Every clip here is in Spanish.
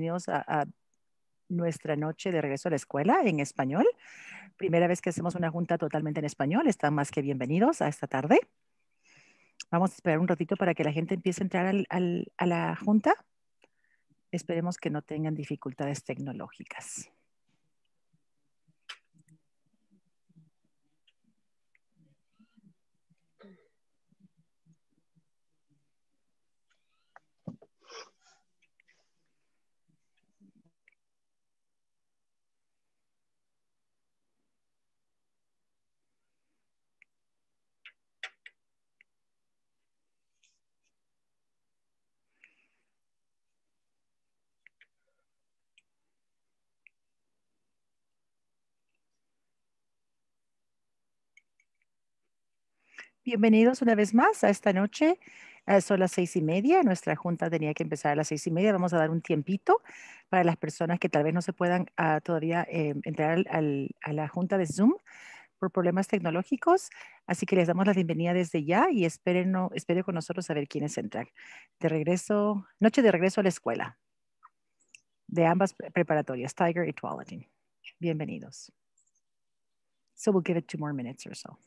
bienvenidos a, nuestra noche de regreso a la escuela en español. Primera vez que hacemos una junta totalmente en español. Están más que bienvenidos a esta tarde. Vamos a esperar un ratito para que la gente empiece a entrar a la junta. Esperemos que no tengan dificultades tecnológicas. Bienvenidos una vez más a esta noche. Ah, son las seis y media. Nuestra junta tenía que empezar a las seis y media. Vamos a dar un tiempito para las personas que tal vez no se puedan ah, todavía eh, entrar a la junta de Zoom por problemas tecnológicos. Así que les damos la bienvenida desde ya y esperen, con nosotros a ver quiénes entran. De regreso, noche de regreso a la escuela de ambas preparatorias, Tiger y Tualatin. Bienvenidos. So we'll give it two more minutes or so.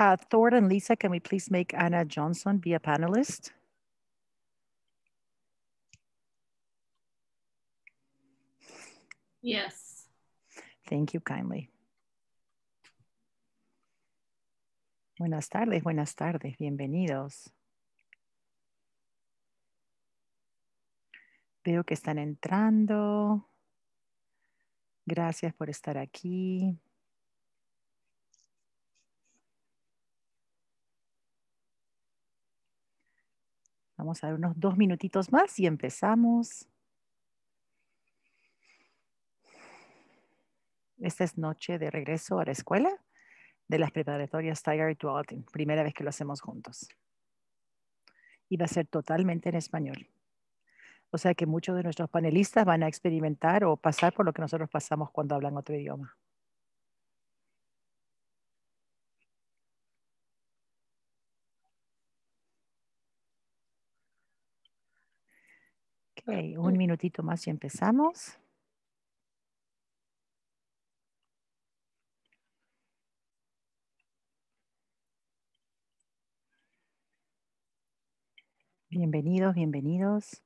Uh, Thor and Lisa, can we please make Anna Johnson be a panelist? Yes. Thank you kindly. Buenas tardes, buenas tardes, bienvenidos. Veo que están entrando. Gracias por estar aquí. Vamos a dar unos dos minutitos más y empezamos. Esta es noche de regreso a la escuela de las preparatorias Tiger to primera vez que lo hacemos juntos. Y va a ser totalmente en español. O sea que muchos de nuestros panelistas van a experimentar o pasar por lo que nosotros pasamos cuando hablan otro idioma. un minutito más y empezamos. Bienvenidos, bienvenidos.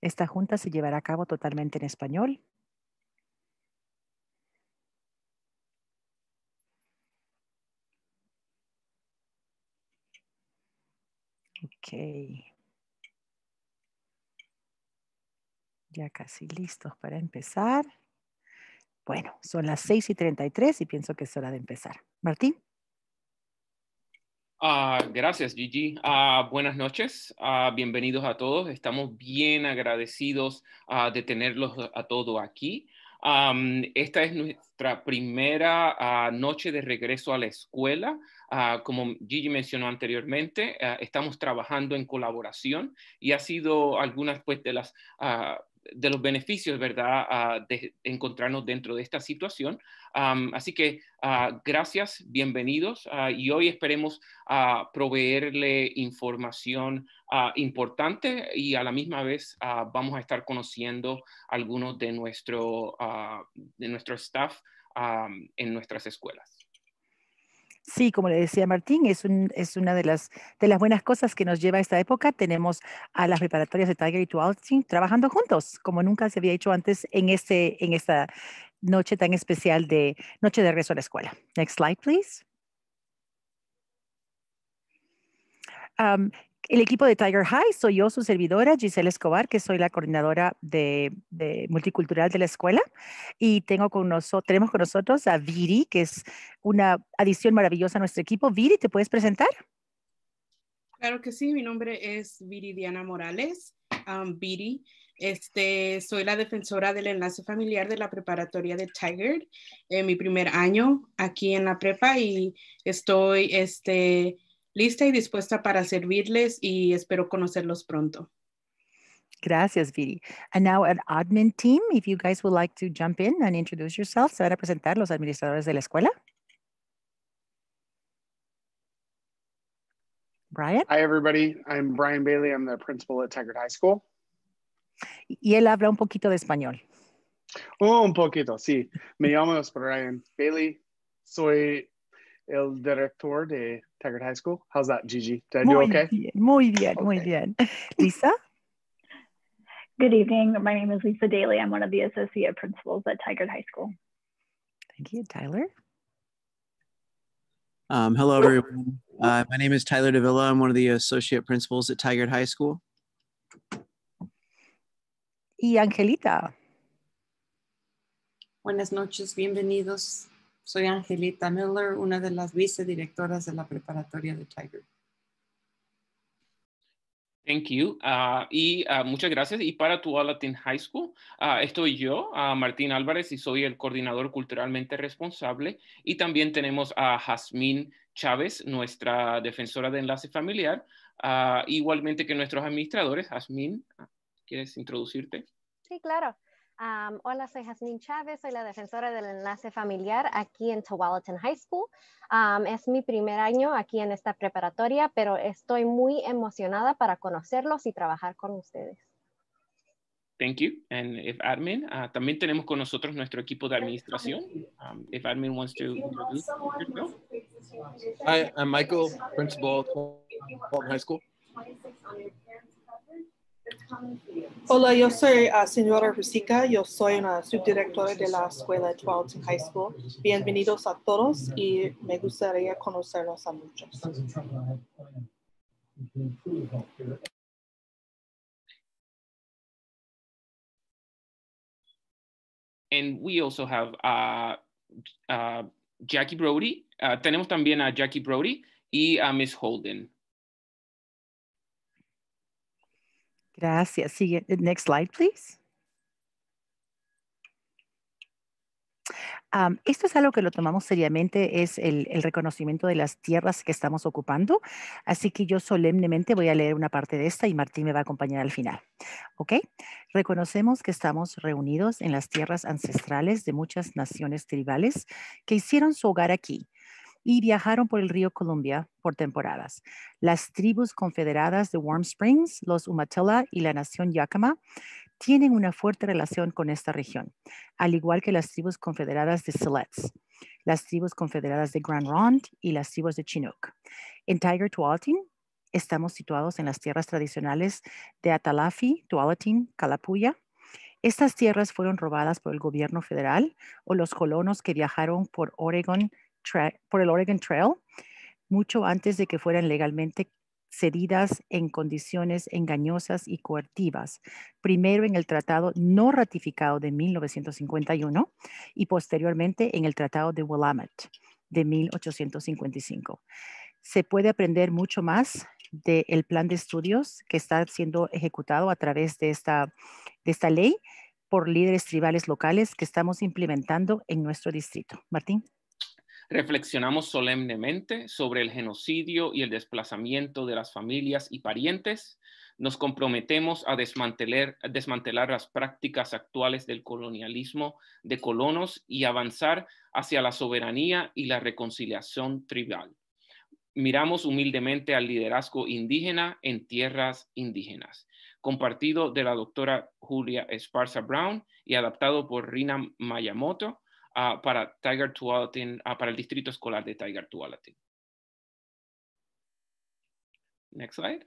Esta junta se llevará a cabo totalmente en español. Okay. Ya casi listos para empezar. Bueno, son las 6 y 33 y pienso que es hora de empezar. Martín. Ah, gracias, Gigi. Ah, buenas noches. Ah, bienvenidos a todos. Estamos bien agradecidos de tenerlos a todos aquí. esta es nuestra primera noche de regreso a la escuela. como Gigi mencionó anteriormente, estamos trabajando en colaboración y ha sido algunas pues, de las de los beneficios, ¿verdad?, ah, de encontrarnos dentro de esta situación. así que ah, gracias, bienvenidos ah, y hoy esperemos proveerle información importante y a la misma vez vamos a estar conociendo algunos de nuestro, de nuestro staff en nuestras escuelas. Sí, como le decía Martín, es, una de las, buenas cosas que nos lleva a esta época. Tenemos a las preparatorias de Tiger y trabajando juntos, como nunca se había hecho antes este, en, esta noche tan especial de Noche de Regreso a la Escuela. Next slide, please. El equipo de Tiger High, soy yo, su servidora, Giselle Escobar, que soy la coordinadora de, multicultural de la escuela. Y tengo con nosotros, tenemos con nosotros a Viri, que es una adición maravillosa a nuestro equipo. Viri, ¿te puedes presentar? Claro que sí, mi nombre es Viri Diana Morales. Viri, este, soy la defensora del enlace familiar de la preparatoria de Tiger en eh, mi primer año aquí en la prepa y estoy, este, lista y dispuesta para servirles y espero conocerlos pronto. Gracias, Viri. And now an admin team, if you guys would like to jump in and introduce yourself, se van a presentar los administradores de la escuela. Brian. Hi, everybody. I'm Brian Bailey. I'm the principal at Taggart High School. Y él habla un poquito de español. un poquito, sí. Me llamo Brian Bailey. Soy el director de Taggart High School. How's that, Gigi? Did I do okay? Bien, muy bien, okay. muy bien. Lisa? Good evening. My name is Lisa Daly. I'm one of the associate principals at Tigard High School. Thank you, Tyler. Um, hello, everyone. Uh, my name is Tyler Davila. I'm one of the associate principals at Tigard High School. Y Angelita. Buenas noches, bienvenidos. Soy Angelita Miller, una de las vicedirectoras de la preparatoria de Tiger. Thank you. Ah, y ah, muchas gracias. Y para tu Latin High School, ah, estoy yo, Martín Álvarez, y soy el coordinador culturalmente responsable. Y también tenemos a Jazmín Chávez, nuestra defensora de enlace familiar, igualmente que nuestros administradores. Jazmín, ¿quieres introducirte? Sí, claro hola, soy Jasmine Chávez, soy la defensora del enlace familiar aquí en Tualatin High School. es mi primer año aquí en esta preparatoria, pero estoy muy emocionada para conocerlos y trabajar con ustedes. Thank you. And if admin, ah, también tenemos con nosotros nuestro equipo de administración. if admin wants to introduce Hi, I'm Michael, principal of High School. Hola, yo soy la ah, señora Rusica, yo soy una subdirectora de la escuela Tualatin High School. Bienvenidos a todos y me gustaría conocerlos a muchos. And we also have uh, uh, Jackie Brody. Uh, tenemos también a Jackie Brody y a Miss Holden. Gracias. Siguiente. Eh, next slide, please. esto es algo que lo tomamos seriamente, es el, el, reconocimiento de las tierras que estamos ocupando. Así que yo solemnemente voy a leer una parte de esta y Martín me va a acompañar al final. ¿Ok? Reconocemos que estamos reunidos en las tierras ancestrales de muchas naciones tribales que hicieron su hogar aquí y viajaron por el río Columbia por temporadas. Las tribus confederadas de Warm Springs, los Umatilla y la nación Yakama tienen una fuerte relación con esta región, al igual que las tribus confederadas de Siletz, las tribus confederadas de Grand Ronde y las tribus de Chinook. En Tiger Tualatin estamos situados en las tierras tradicionales de Atalafi, Tualatin, Calapuya. Estas tierras fueron robadas por el gobierno federal o los colonos que viajaron por Oregon, por el Oregon Trail, mucho antes de que fueran legalmente cedidas en condiciones engañosas y coertivas, primero en el Tratado no ratificado de 1951 y posteriormente en el Tratado de Willamette de 1855. Se puede aprender mucho más del plan de estudios que está siendo ejecutado a través de de esta ley por líderes tribales locales que estamos implementando en nuestro distrito. Martín. Reflexionamos solemnemente sobre el genocidio y el desplazamiento de las familias y parientes. Nos comprometemos a desmantelar, las prácticas actuales del colonialismo de colonos y avanzar hacia la soberanía y la reconciliación tribal. Miramos humildemente al liderazgo indígena en tierras indígenas compartido de la doctora Julia Esparza Brown y adaptado por Rina Mayamoto, Ah, para Tiger Tualatin, ah, para el distrito escolar de Tiger Tualatin. Next slide.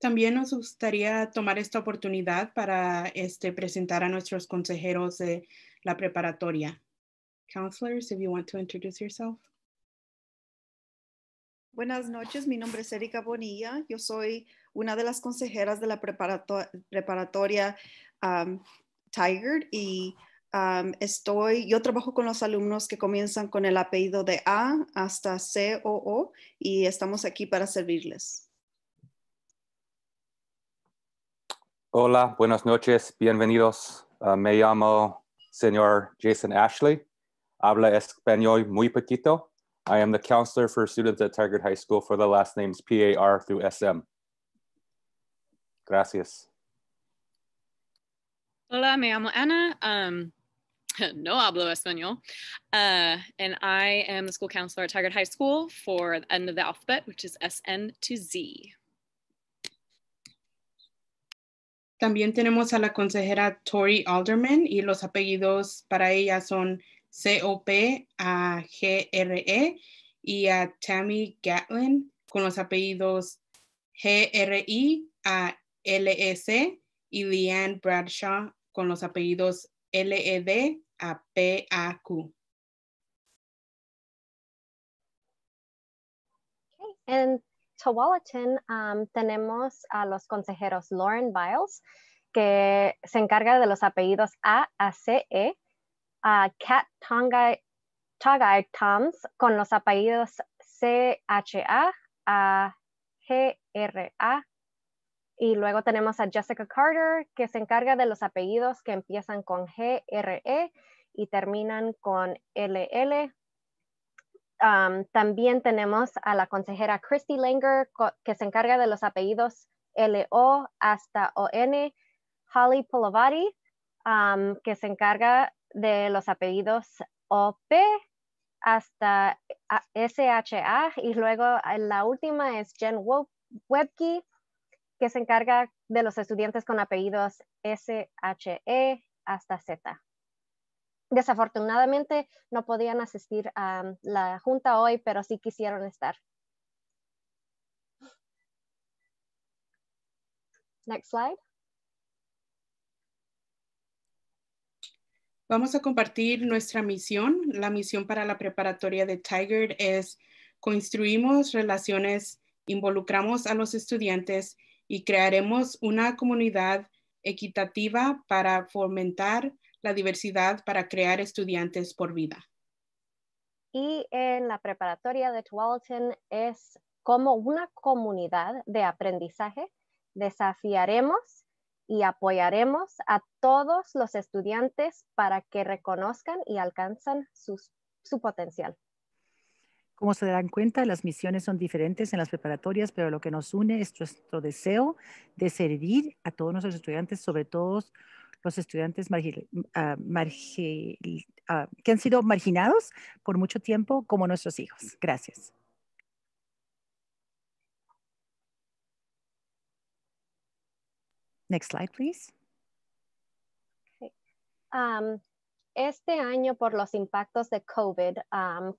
También nos gustaría tomar esta oportunidad para este, presentar a nuestros consejeros de la preparatoria. Counselors, if you want to introduce yourself. Buenas noches, mi nombre es Erika Bonilla. Yo soy una de las consejeras de la preparatoria um, Tiger y um, estoy, yo trabajo con los alumnos que comienzan con el apellido de A hasta C-O-O y estamos aquí para servirles. Hola, buenas noches, bienvenidos. Uh, me llamo señor Jason Ashley. Habla español muy poquito. I am the counselor for students at Tiger High School for the last names PAR through SM. Gracias. Hola, me llamo Ana. Um, no hablo español. Y uh, and I am the school counselor at Tigard High School for the end of the alphabet, which is SN to Z. También tenemos a la consejera Tori Alderman y los apellidos para ella son C-O-P-A-G-R-E y a Tammy Gatlin con los apellidos g r i a LS e y Leanne Bradshaw con los apellidos LED a PAQ. En Tualatin um, tenemos a los consejeros Lauren Biles, que se encarga de los apellidos A.A.C.E. a e, Toms con los apellidos CHA a y luego tenemos a Jessica Carter, que se encarga de los apellidos que empiezan con GRE y terminan con LL. Um, también tenemos a la consejera Christy Langer, que se encarga de los apellidos LO hasta ON. Holly Polovari, um, que se encarga de los apellidos OP hasta SHA. Y luego eh, la última es Jen Webke, que se encarga de los estudiantes con apellidos S, e, hasta Z. Desafortunadamente no podían asistir a la junta hoy, pero sí quisieron estar. Next slide. Vamos a compartir nuestra misión. La misión para la preparatoria de Tiger es construimos relaciones, involucramos a los estudiantes y crearemos una comunidad equitativa para fomentar la diversidad para crear estudiantes por vida. Y en la preparatoria de Tualatin es como una comunidad de aprendizaje. Desafiaremos y apoyaremos a todos los estudiantes para que reconozcan y alcanzan su potencial. Como se dan cuenta, las misiones son diferentes en las preparatorias, pero lo que nos une es nuestro deseo de servir a todos nuestros estudiantes, sobre todo los estudiantes margil, ah, ah, que han sido marginados por mucho tiempo, como nuestros hijos. Gracias. Next slide, please este año, por los impactos de COVID,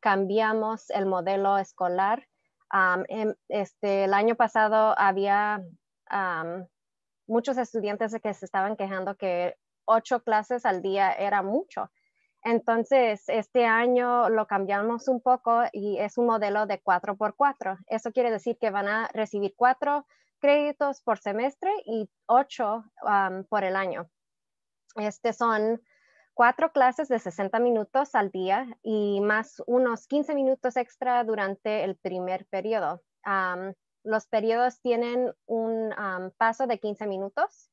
cambiamos el modelo escolar. Em, este, el año pasado había muchos estudiantes que se estaban quejando que ocho clases al día era mucho. Entonces, este año lo cambiamos un poco y es un modelo de cuatro por cuatro. Eso quiere decir que van a recibir cuatro créditos por semestre y ocho por el año. Este son cuatro clases de 60 minutos al día y más unos 15 minutos extra durante el primer periodo. los periodos tienen un paso de 15 minutos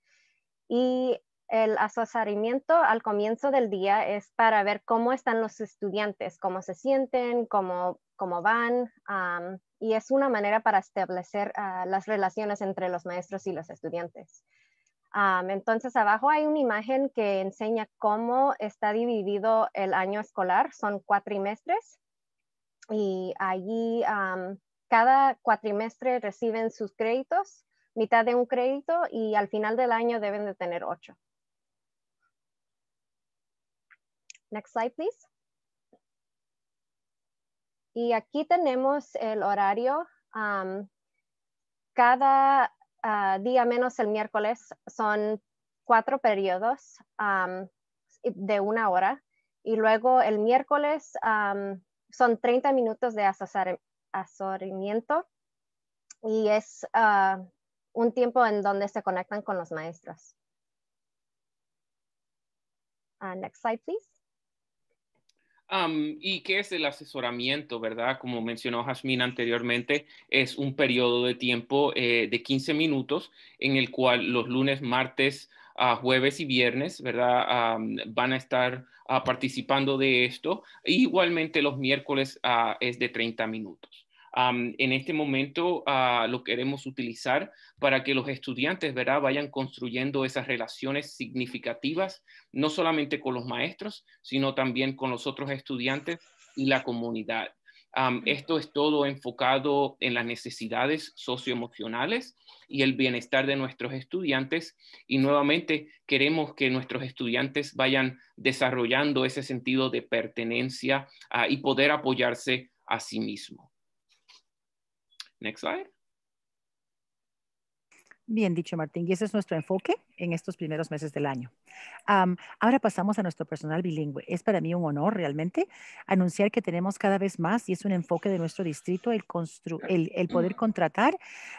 y el asesoramiento al comienzo del día es para ver cómo están los estudiantes, cómo se sienten, cómo, van, y es una manera para establecer ah, las relaciones entre los maestros y los estudiantes entonces abajo hay una imagen que enseña cómo está dividido el año escolar. Son cuatrimestres y allí cada cuatrimestre reciben sus créditos, mitad de un crédito y al final del año deben de tener ocho. Next slide, please. Y aquí tenemos el horario. cada Ah, día menos el miércoles son cuatro periodos de una hora y luego el miércoles son 30 minutos de asesoramiento y es ah, un tiempo en donde se conectan con los maestros. Ah, next slide, please. ¿Y qué es el asesoramiento, verdad? Como mencionó Jasmine anteriormente, es un periodo de tiempo eh, de 15 minutos en el cual los lunes, martes, ah, jueves y viernes, ¿verdad? van a estar ah, participando de esto. E igualmente los miércoles ah, es de 30 minutos en este momento ah, lo queremos utilizar para que los estudiantes ¿verdad? vayan construyendo esas relaciones significativas, no solamente con los maestros, sino también con los otros estudiantes y la comunidad. esto es todo enfocado en las necesidades socioemocionales y el bienestar de nuestros estudiantes. Y nuevamente queremos que nuestros estudiantes vayan desarrollando ese sentido de pertenencia ah, y poder apoyarse a sí mismos. Next slide. Bien dicho, Martín. ¿Y ese es nuestro enfoque? en estos primeros meses del año. ahora pasamos a nuestro personal bilingüe. Es para mí un honor realmente anunciar que tenemos cada vez más, y es un enfoque de nuestro distrito, el, el, poder contratar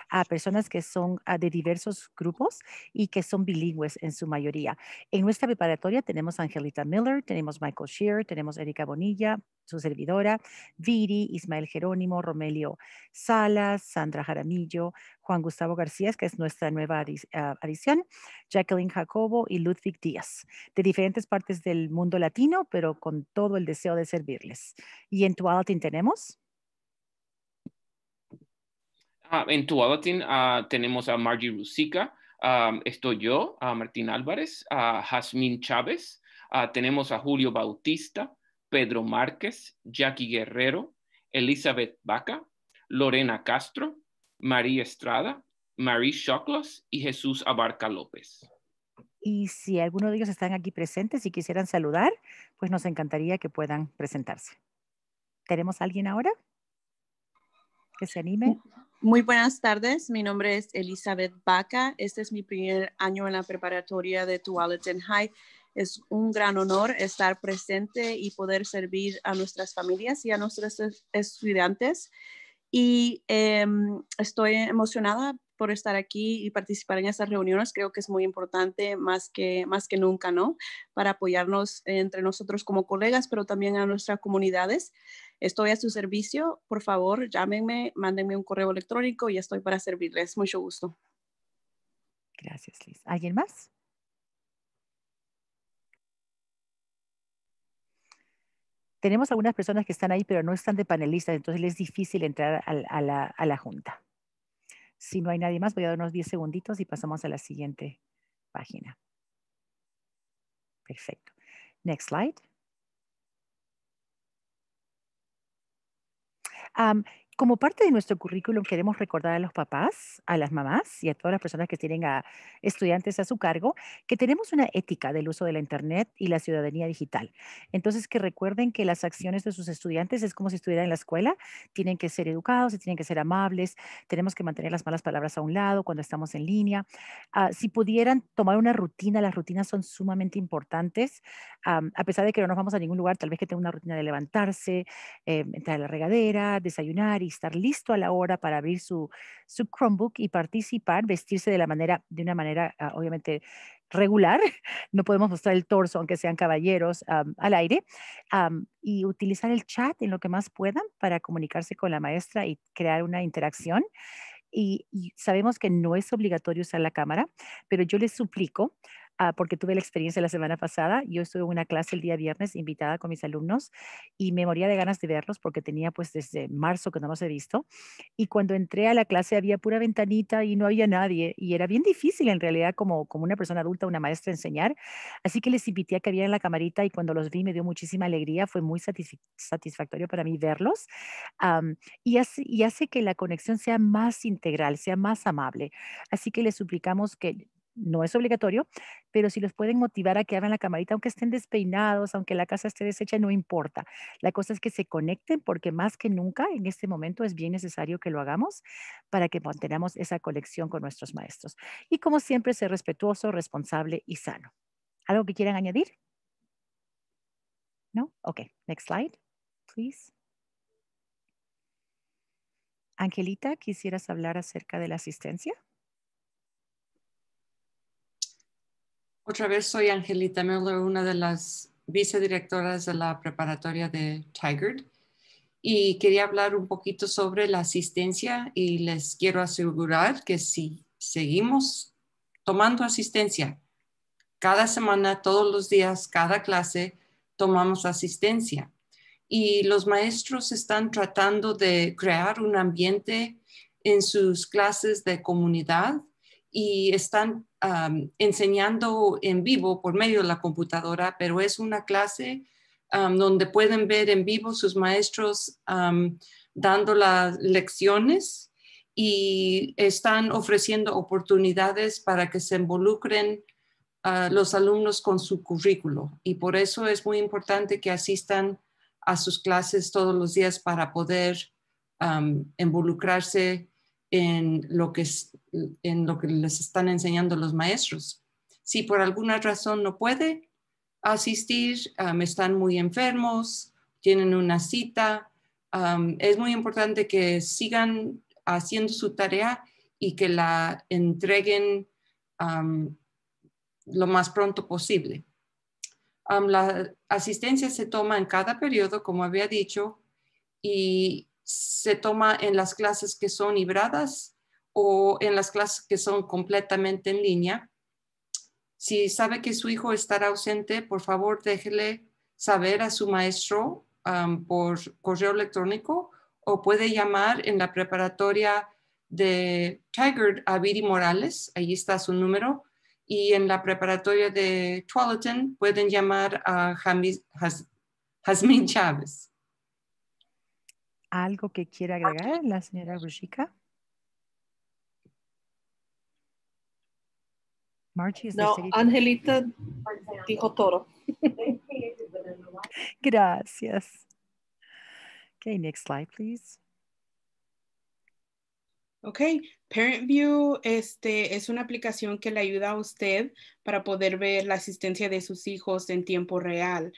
a personas que son ah, de diversos grupos y que son bilingües en su mayoría. En nuestra preparatoria tenemos Angelita Miller, tenemos Michael Shear, tenemos Erika Bonilla, su servidora, Viri, Ismael Jerónimo, Romelio Salas, Sandra Jaramillo, Juan Gustavo García, que es nuestra nueva ah, adición, Jacqueline Jacobo y Ludwig Díaz, de diferentes partes del mundo latino, pero con todo el deseo de servirles. ¿Y en Tualatin tenemos? Ah, en Tualatin ah, tenemos a Margie Rusica, ah, estoy yo, a Martín Álvarez, a Jazmín Chávez, tenemos a Julio Bautista, Pedro Márquez, Jackie Guerrero, Elizabeth Vaca, Lorena Castro, María Estrada, Mary Choclos y Jesús Abarca López. Y si alguno de ellos están aquí presentes y quisieran saludar, pues nos encantaría que puedan presentarse. ¿Tenemos alguien ahora que se anime? Muy buenas tardes, mi nombre es Elizabeth Baca. Este es mi primer año en la preparatoria de Tualatin High. Es un gran honor estar presente y poder servir a nuestras familias y a nuestros estudiantes. Y em, estoy emocionada por estar aquí y participar en estas reuniones. Creo que es muy importante más que, más que nunca, ¿no? Para apoyarnos entre nosotros como colegas, pero también a nuestras comunidades. Estoy a su servicio. Por favor, llámenme, mándenme un correo electrónico y estoy para servirles. Mucho gusto. Gracias, Liz. ¿Alguien más? Tenemos algunas personas que están ahí, pero no están de panelistas, entonces les es difícil entrar a, la, a la junta. Si no hay nadie más, voy a dar unos 10 segunditos y pasamos a la siguiente página. Perfecto. Next slide. Um, como parte de nuestro currículum queremos recordar a los papás, a las mamás y a todas las personas que tienen a estudiantes a su cargo que tenemos una ética del uso de la Internet y la ciudadanía digital. Entonces, que recuerden que las acciones de sus estudiantes es como si estuvieran en la escuela, tienen que ser educados y tienen que ser amables, tenemos que mantener las malas palabras a un lado cuando estamos en línea. Ah, si pudieran tomar una rutina, las rutinas son sumamente importantes, a pesar de que no nos vamos a ningún lugar, tal vez que tenga una rutina de levantarse, eh, entrar a la regadera, desayunar estar listo a la hora para abrir su, su Chromebook y participar, vestirse de, la manera, de una manera ah, obviamente regular, no podemos mostrar el torso, aunque sean caballeros, al aire, y utilizar el chat en lo que más puedan para comunicarse con la maestra y crear una interacción. Y, y sabemos que no es obligatorio usar la cámara, pero yo les suplico Ah, porque tuve la experiencia la semana pasada. Yo estuve en una clase el día viernes invitada con mis alumnos y me moría de ganas de verlos porque tenía pues desde marzo que no los he visto. Y cuando entré a la clase había pura ventanita y no había nadie y era bien difícil en realidad como, como una persona adulta, una maestra enseñar. Así que les invité a que vieran la camarita y cuando los vi me dio muchísima alegría. Fue muy satisfactorio para mí verlos y, y hace que la conexión sea más integral, sea más amable. Así que les suplicamos que no es obligatorio, pero si los pueden motivar a que hagan la camarita, aunque estén despeinados, aunque la casa esté deshecha, no importa. La cosa es que se conecten porque más que nunca en este momento es bien necesario que lo hagamos para que mantengamos esa conexión con nuestros maestros. Y como siempre, ser respetuoso, responsable y sano. ¿Algo que quieran añadir? No? Ok, next slide, please. Angelita, ¿quisieras hablar acerca de la asistencia? Otra vez soy Angelita Miller, una de las vicedirectoras de la preparatoria de Tigard y quería hablar un poquito sobre la asistencia y les quiero asegurar que si seguimos tomando asistencia cada semana, todos los días, cada clase, tomamos asistencia. Y los maestros están tratando de crear un ambiente en sus clases de comunidad y están enseñando en vivo por medio de la computadora, pero es una clase donde pueden ver en vivo sus maestros dando las lecciones y están ofreciendo oportunidades para que se involucren ah, los alumnos con su currículo. Y por eso es muy importante que asistan a sus clases todos los días para poder involucrarse en lo que, en lo que les están enseñando los maestros. Si por alguna razón no puede asistir, me están muy enfermos, tienen una cita, es muy importante que sigan haciendo su tarea y que la entreguen lo más pronto posible. la asistencia se toma en cada periodo, como había dicho, y se toma en las clases que son hibradas o en las clases que son completamente en línea. Si sabe que su hijo estará ausente, por favor déjele saber a su maestro por correo electrónico o puede llamar en la preparatoria de Tiger a Viri Morales, allí está su número, y en la preparatoria de Tualatin pueden llamar a Jasmine Chávez. ¿Algo que quiera agregar la señora Rushika? no, Angelita dijo todo. Gracias. Okay, next slide, please. Ok, Parent View este, es una aplicación que le ayuda a usted para poder ver la asistencia de sus hijos en tiempo real.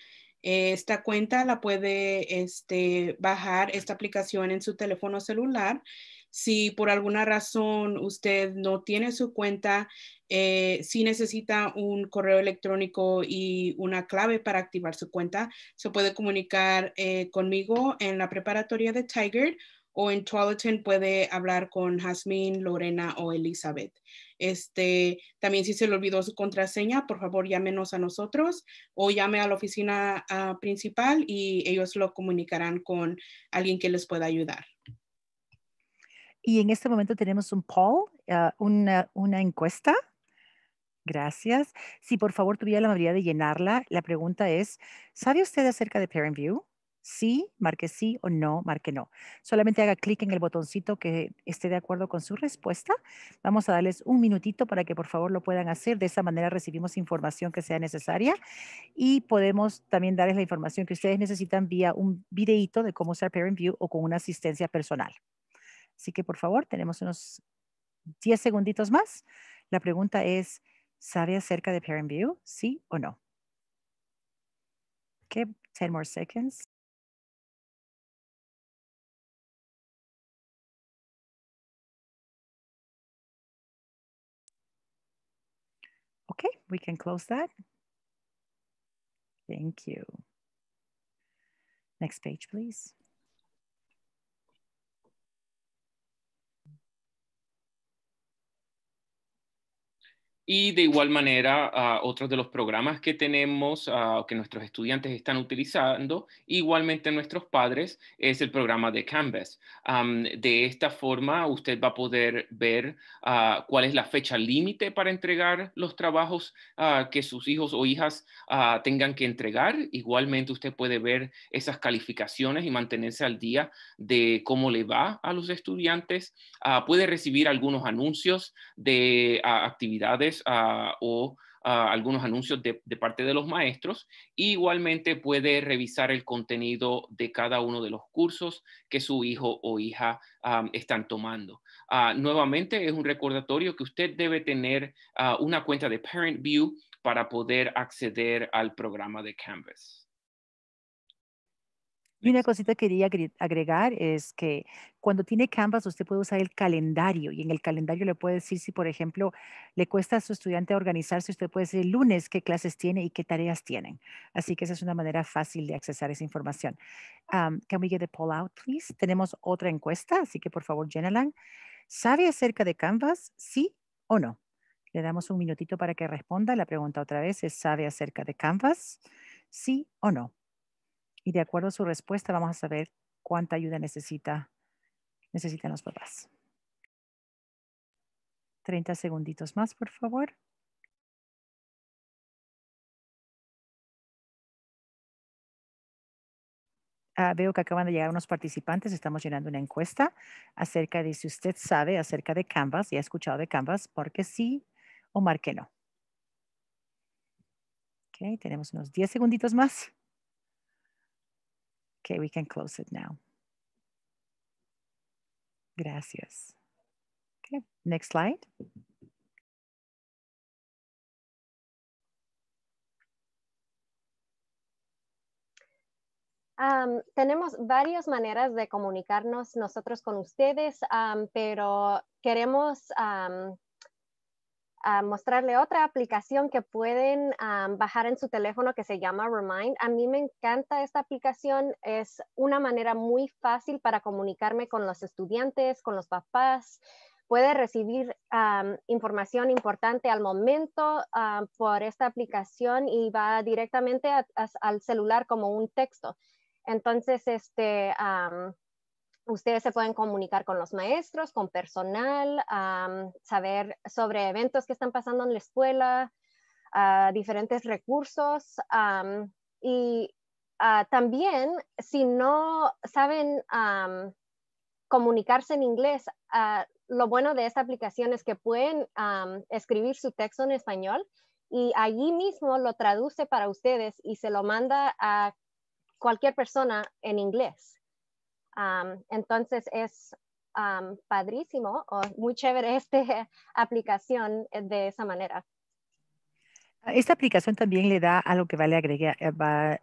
Eh, esta cuenta la puede este, bajar esta aplicación en su teléfono celular. Si por alguna razón usted no tiene su cuenta, eh, si necesita un correo electrónico y una clave para activar su cuenta, se puede comunicar eh, conmigo en la preparatoria de Tiger o en Tualatin puede hablar con Jasmine, Lorena o Elizabeth. Este, también si se le olvidó su contraseña, por favor llámenos a nosotros o llame a la oficina ah, principal y ellos lo comunicarán con alguien que les pueda ayudar. Y en este momento tenemos un poll, ah, una, una encuesta. Gracias. Si por favor tuviera la amabilidad de llenarla, la pregunta es, ¿sabe usted acerca de Parent View? sí, marque sí o no, marque no. Solamente haga clic en el botoncito que esté de acuerdo con su respuesta. Vamos a darles un minutito para que por favor lo puedan hacer. De esa manera recibimos información que sea necesaria y podemos también darles la información que ustedes necesitan vía un videíto de cómo usar Parent View o con una asistencia personal. Así que por favor, tenemos unos 10 segunditos más. La pregunta es, ¿sabe acerca de Parent View? ¿Sí o no? Okay, 10 more seconds. Okay, we can close that. Thank you. Next page, please. Y de igual manera, otro ah, otros de los programas que tenemos, ah, que nuestros estudiantes están utilizando, igualmente nuestros padres, es el programa de Canvas. de esta forma, usted va a poder ver ah, cuál es la fecha límite para entregar los trabajos que sus hijos o hijas tengan que entregar. Igualmente, usted puede ver esas calificaciones y mantenerse al día de cómo le va a los estudiantes. puede recibir algunos anuncios de actividades Ah, o ah, algunos anuncios de, parte de los maestros. igualmente puede revisar el contenido de cada uno de los cursos que su hijo o hija ah, están tomando. nuevamente es un recordatorio que usted debe tener una cuenta de Parent View para poder acceder al programa de Canvas. Y una cosita que quería agregar es que cuando tiene Canvas usted puede usar el calendario y en el calendario le puede decir si, por ejemplo, le cuesta a su estudiante organizarse, usted puede decir lunes qué clases tiene y qué tareas tienen. Así que esa es una manera fácil de accesar esa información. can we get the poll out, please? Tenemos otra encuesta, así que por favor, Jenna Lang, ¿Sabe acerca de Canvas? ¿Sí o no? Le damos un minutito para que responda. La pregunta otra vez es, ¿sabe acerca de Canvas? ¿Sí o no? y de acuerdo a su respuesta vamos a saber cuánta ayuda necesita, necesitan los papás. 30 segunditos más, por favor. Ah, veo que acaban de llegar unos participantes. Estamos llenando una encuesta acerca de si usted sabe acerca de Canvas y ha escuchado de Canvas, porque sí o marque no. Okay, tenemos unos 10 segunditos más. Okay, we can close it now. Gracias. next slide. Um, tenemos varias maneras de comunicarnos nosotros con ustedes, um, pero queremos um, a mostrarle otra aplicación que pueden bajar en su teléfono que se llama Remind. A mí me encanta esta aplicación. Es una manera muy fácil para comunicarme con los estudiantes, con los papás. Puede recibir información importante al momento ah, por esta aplicación y va directamente al celular como un texto. Entonces, este, Ustedes se pueden comunicar con los maestros, con personal, saber sobre eventos que están pasando en la escuela, ah, diferentes recursos. y ah, también, si no saben comunicarse en inglés, ah, lo bueno de esta aplicación es que pueden escribir su texto en español y allí mismo lo traduce para ustedes y se lo manda a cualquier persona en inglés entonces es padrísimo o muy chévere esta aplicación eh, de esa manera. Esta aplicación también le da algo que vale, eh,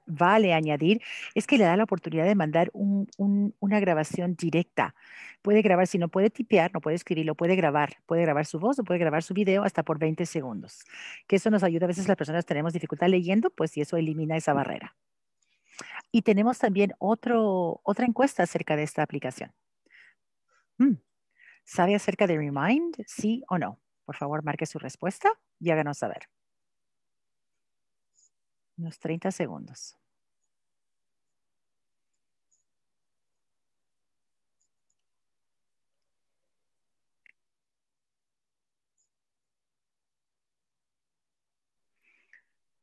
vale añadir, es que le da la oportunidad de mandar una grabación directa. Puede grabar, si no puede tipear, no puede escribirlo, puede grabar, puede grabar su voz o puede grabar su video hasta por 20 segundos. Que eso nos ayuda, a veces las personas tenemos dificultad leyendo, pues y eso elimina esa barrera. Y tenemos también otra encuesta acerca de esta aplicación. Hmm. ¿Sabe acerca de Remind? ¿Sí o no? Por favor, marque su respuesta y háganos saber. Unos 30 segundos.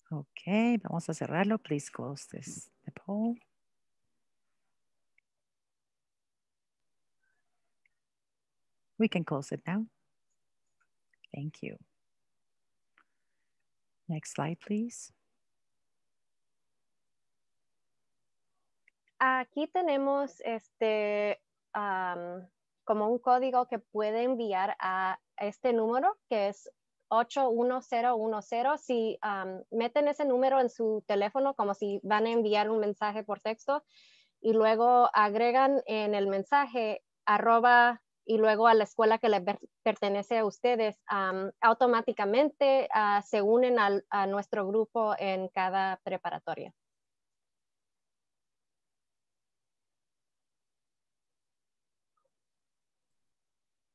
Ok, vamos a cerrarlo. Please close this. We can close it now. Thank you. Next slide, please. Aquí tenemos este um, como un código que puede enviar a este número que es 81010. Si meten ese número en su teléfono, como si van a enviar un mensaje por texto, y luego agregan en el mensaje arroba y luego a la escuela que le pertenece a ustedes, automáticamente ah, se unen a nuestro grupo en cada preparatoria.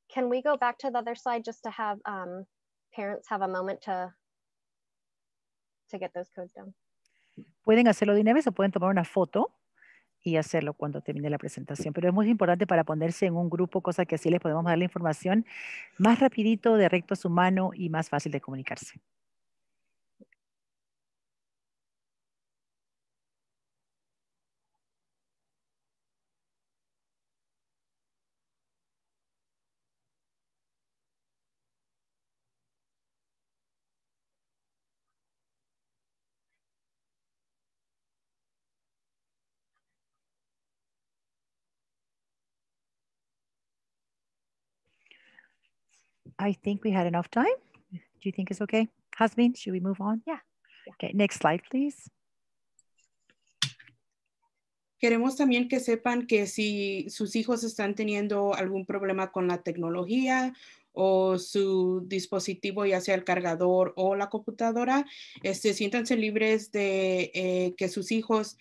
Can we go back to the other slide just to have um, Pueden hacerlo de una vez o pueden tomar una foto y hacerlo cuando termine la presentación. Pero es muy importante para ponerse en un grupo, cosa que así les podemos dar la información más rapidito, de recto a su mano y más fácil de comunicarse. I think we had enough time. Do you think it's okay? Hasmin, should we move on? Yeah. Okay, next slide, please. Queremos también que sepan que si sus hijos están teniendo algún problema con la tecnología o su dispositivo, ya sea el cargador o la computadora, este, siéntanse libres de eh, que sus hijos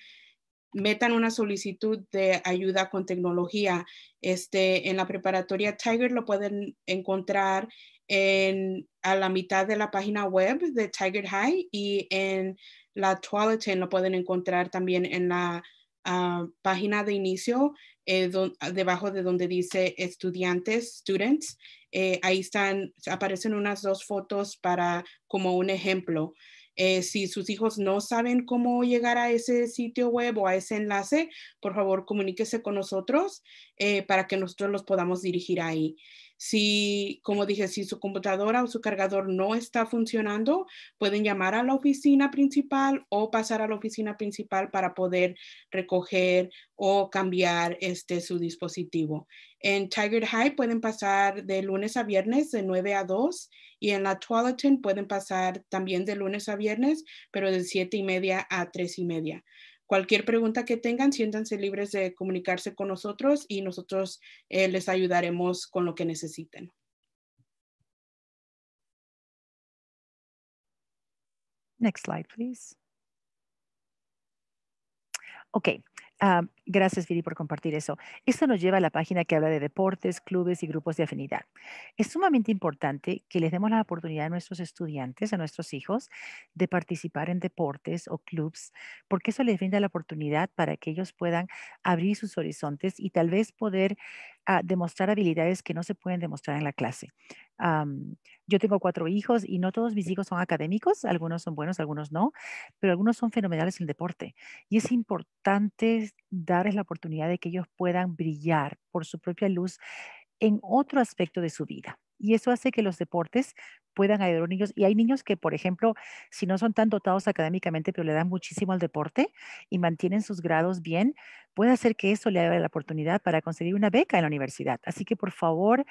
metan una solicitud de ayuda con tecnología. Este, en la preparatoria Tiger lo pueden encontrar en, a la mitad de la página web de Tiger High y en la Tualatin lo pueden encontrar también en la ah, página de inicio, eh, debajo de donde dice estudiantes, students. Eh, ahí están, aparecen unas dos fotos para como un ejemplo. Eh, si sus hijos no saben cómo llegar a ese sitio web o a ese enlace, por favor comuníquese con nosotros eh, para que nosotros los podamos dirigir ahí. Si, como dije, si su computadora o su cargador no está funcionando, pueden llamar a la oficina principal o pasar a la oficina principal para poder recoger o cambiar este, su dispositivo. En Tiger High pueden pasar de lunes a viernes de 9 a 2 y en la Tualatin pueden pasar también de lunes a viernes, pero de 7 y media a 3 y media. Cualquier pregunta que tengan, siéntanse libres de comunicarse con nosotros y nosotros eh, les ayudaremos con lo que necesiten. Next slide, please. Okay, Ah, gracias, Fili, por compartir eso. Esto nos lleva a la página que habla de deportes, clubes y grupos de afinidad. Es sumamente importante que les demos la oportunidad a nuestros estudiantes, a nuestros hijos, de participar en deportes o clubs, porque eso les brinda la oportunidad para que ellos puedan abrir sus horizontes y tal vez poder a demostrar habilidades que no se pueden demostrar en la clase. yo tengo cuatro hijos y no todos mis hijos son académicos, algunos son buenos, algunos no, pero algunos son fenomenales en el deporte. Y es importante darles la oportunidad de que ellos puedan brillar por su propia luz en otro aspecto de su vida. Y eso hace que los deportes puedan ayudar a los niños. Y hay niños que, por ejemplo, si no son tan dotados académicamente, pero le dan muchísimo al deporte y mantienen sus grados bien, puede hacer que eso le dé la oportunidad para conseguir una beca en la universidad. Así que, por favor,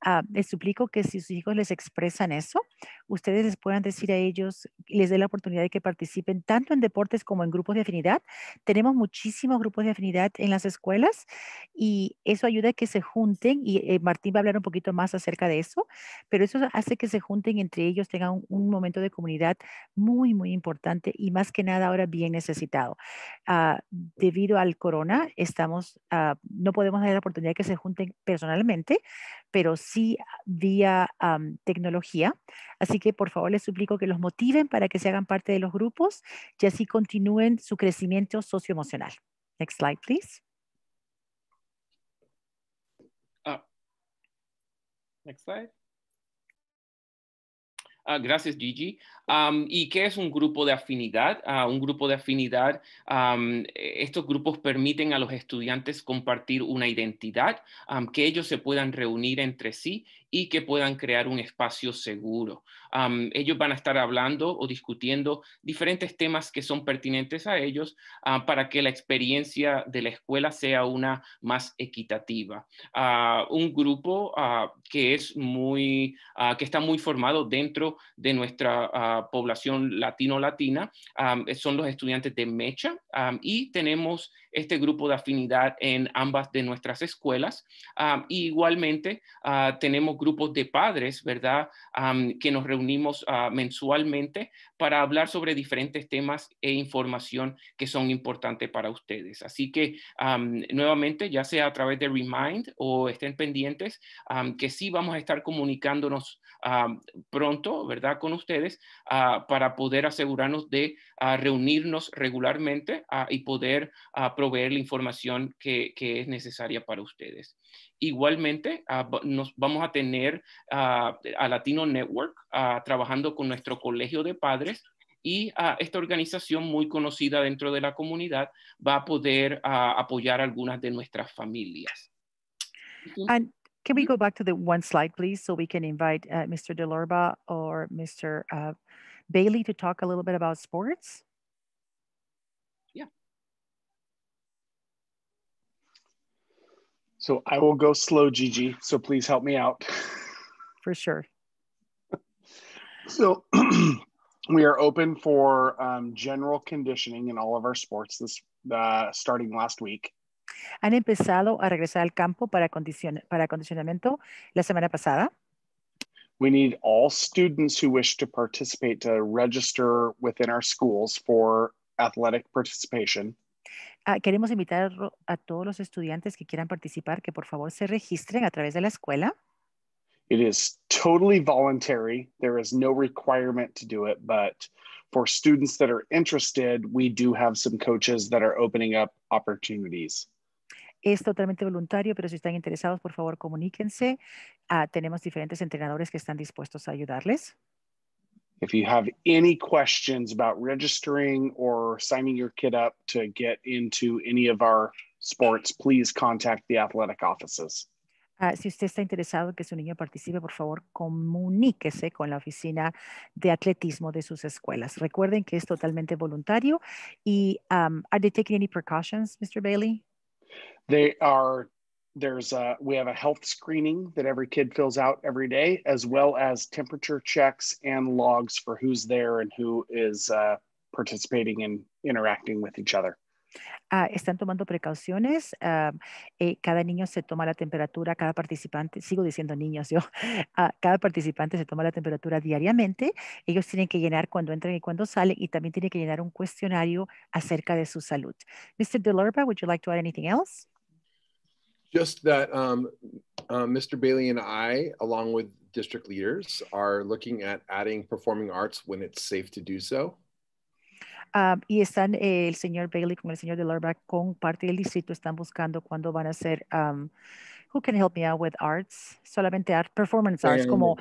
ah, les suplico que si sus hijos les expresan eso, ustedes les puedan decir a ellos, les dé la oportunidad de que participen tanto en deportes como en grupos de afinidad. Tenemos muchísimos grupos de afinidad en las escuelas y eso ayuda a que se junten, y eh, Martín va a hablar un poquito más acerca de eso, pero eso hace que se junten entre ellos, tengan un, momento de comunidad muy, muy importante y más que nada ahora bien necesitado. Ah, debido al corona, estamos, ah, no podemos dar la oportunidad de que se junten personalmente, pero sí vía tecnología. Así que por favor les suplico que los motiven para que se hagan parte de los grupos y así continúen su crecimiento socioemocional. Next slide, please. Ah. Next slide. Ah, gracias, Gigi. ¿Y qué es un grupo de afinidad? Ah, un grupo de afinidad, estos grupos permiten a los estudiantes compartir una identidad, que ellos se puedan reunir entre sí y que puedan crear un espacio seguro. ellos van a estar hablando o discutiendo diferentes temas que son pertinentes a ellos ah, para que la experiencia de la escuela sea una más equitativa. un grupo que es muy, que está muy formado dentro de nuestra ah, población latino-latina ah, son los estudiantes de Mecha ah, y tenemos este grupo de afinidad en ambas de nuestras escuelas. igualmente tenemos grupos de padres, ¿verdad? que nos reunimos mensualmente para hablar sobre diferentes temas e información que son importantes para ustedes. Así que nuevamente, ya sea a través de Remind o estén pendientes, que sí vamos a estar comunicándonos Ah, pronto, ¿verdad? Con ustedes ah, para poder asegurarnos de ah, reunirnos regularmente y poder proveer la información que, es necesaria para ustedes. Igualmente, nos vamos a tener a Latino Network trabajando con nuestro colegio de padres y esta organización muy conocida dentro de la comunidad va a poder apoyar algunas de nuestras familias. Can we mm-hmm. go back to the one slide, please, so we can invite uh, Mr. DeLorba or Mr. Uh, Bailey to talk a little bit about sports? Yeah. So I will go slow, Gigi, so please help me out. For sure. so we are open for um, general conditioning in all of our sports this uh, starting last week. han empezado a regresar al campo para, para acondicionamiento la semana pasada. We need all students who wish to participate to register within our schools for athletic participation. Ah, queremos invitar a todos los estudiantes que quieran participar que por favor se registren a través de la escuela. It is totally voluntary. There is no requirement to do it, but for students that are interested, we do have some coaches that are opening up opportunities. Es totalmente voluntario, pero si están interesados, por favor, comuníquense. Ah, tenemos diferentes entrenadores que están dispuestos a ayudarles. If you have any questions about registering or signing your kid up to get into any of our sports, please contact the athletic offices. Ah, si usted está interesado en que su niño participe, por favor, comuníquese con la oficina de atletismo de sus escuelas. Recuerden que es totalmente voluntario. Y, um, ¿are they taking any precautions, Mr. Bailey? They are there's a we have a health screening that every kid fills out every day as well as temperature checks and logs for who's there and who is uh, participating and interacting with each other Ah, están tomando precauciones. Ah, eh, cada niño se toma la temperatura, cada participante, sigo diciendo niños yo, ah, cada participante se toma la temperatura diariamente. Ellos tienen que llenar cuando entran y cuando salen y también tienen que llenar un cuestionario acerca de su salud. Mr. DeLorba, would you like to add anything else? Just that Mr. Um, uh, Bailey and I, along with district leaders, are looking at adding performing arts when it's safe to do so. Ah, y están eh, el señor Bailey con el señor de Lerbach, con parte del distrito, están buscando cuándo van a hacer, who can help me out with arts, solamente art, performance arts, como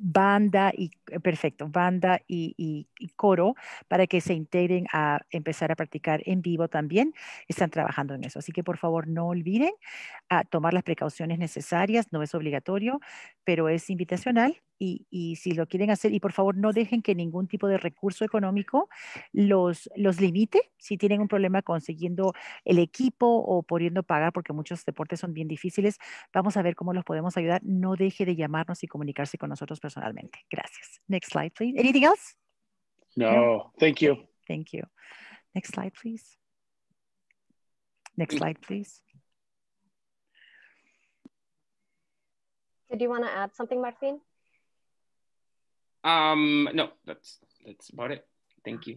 banda y, eh, perfecto, banda y, coro, para que se integren a empezar a practicar en vivo también, están trabajando en eso. Así que por favor no olviden a ah, tomar las precauciones necesarias, no es obligatorio, pero es invitacional y, si lo quieren hacer, y por favor no dejen que ningún tipo de recurso económico los, los limite si tienen un problema consiguiendo el equipo o pudiendo pagar, porque muchos deportes son bien difíciles. Vamos a ver cómo los podemos ayudar. No deje de llamarnos y comunicarse con nosotros personalmente. Gracias. Next slide, please. Anything else? No, thank you. Thank you. Next slide, please. Next mm. slide, please. Did you want to add something, Martín? Um, no, that's that's about it. Thank you.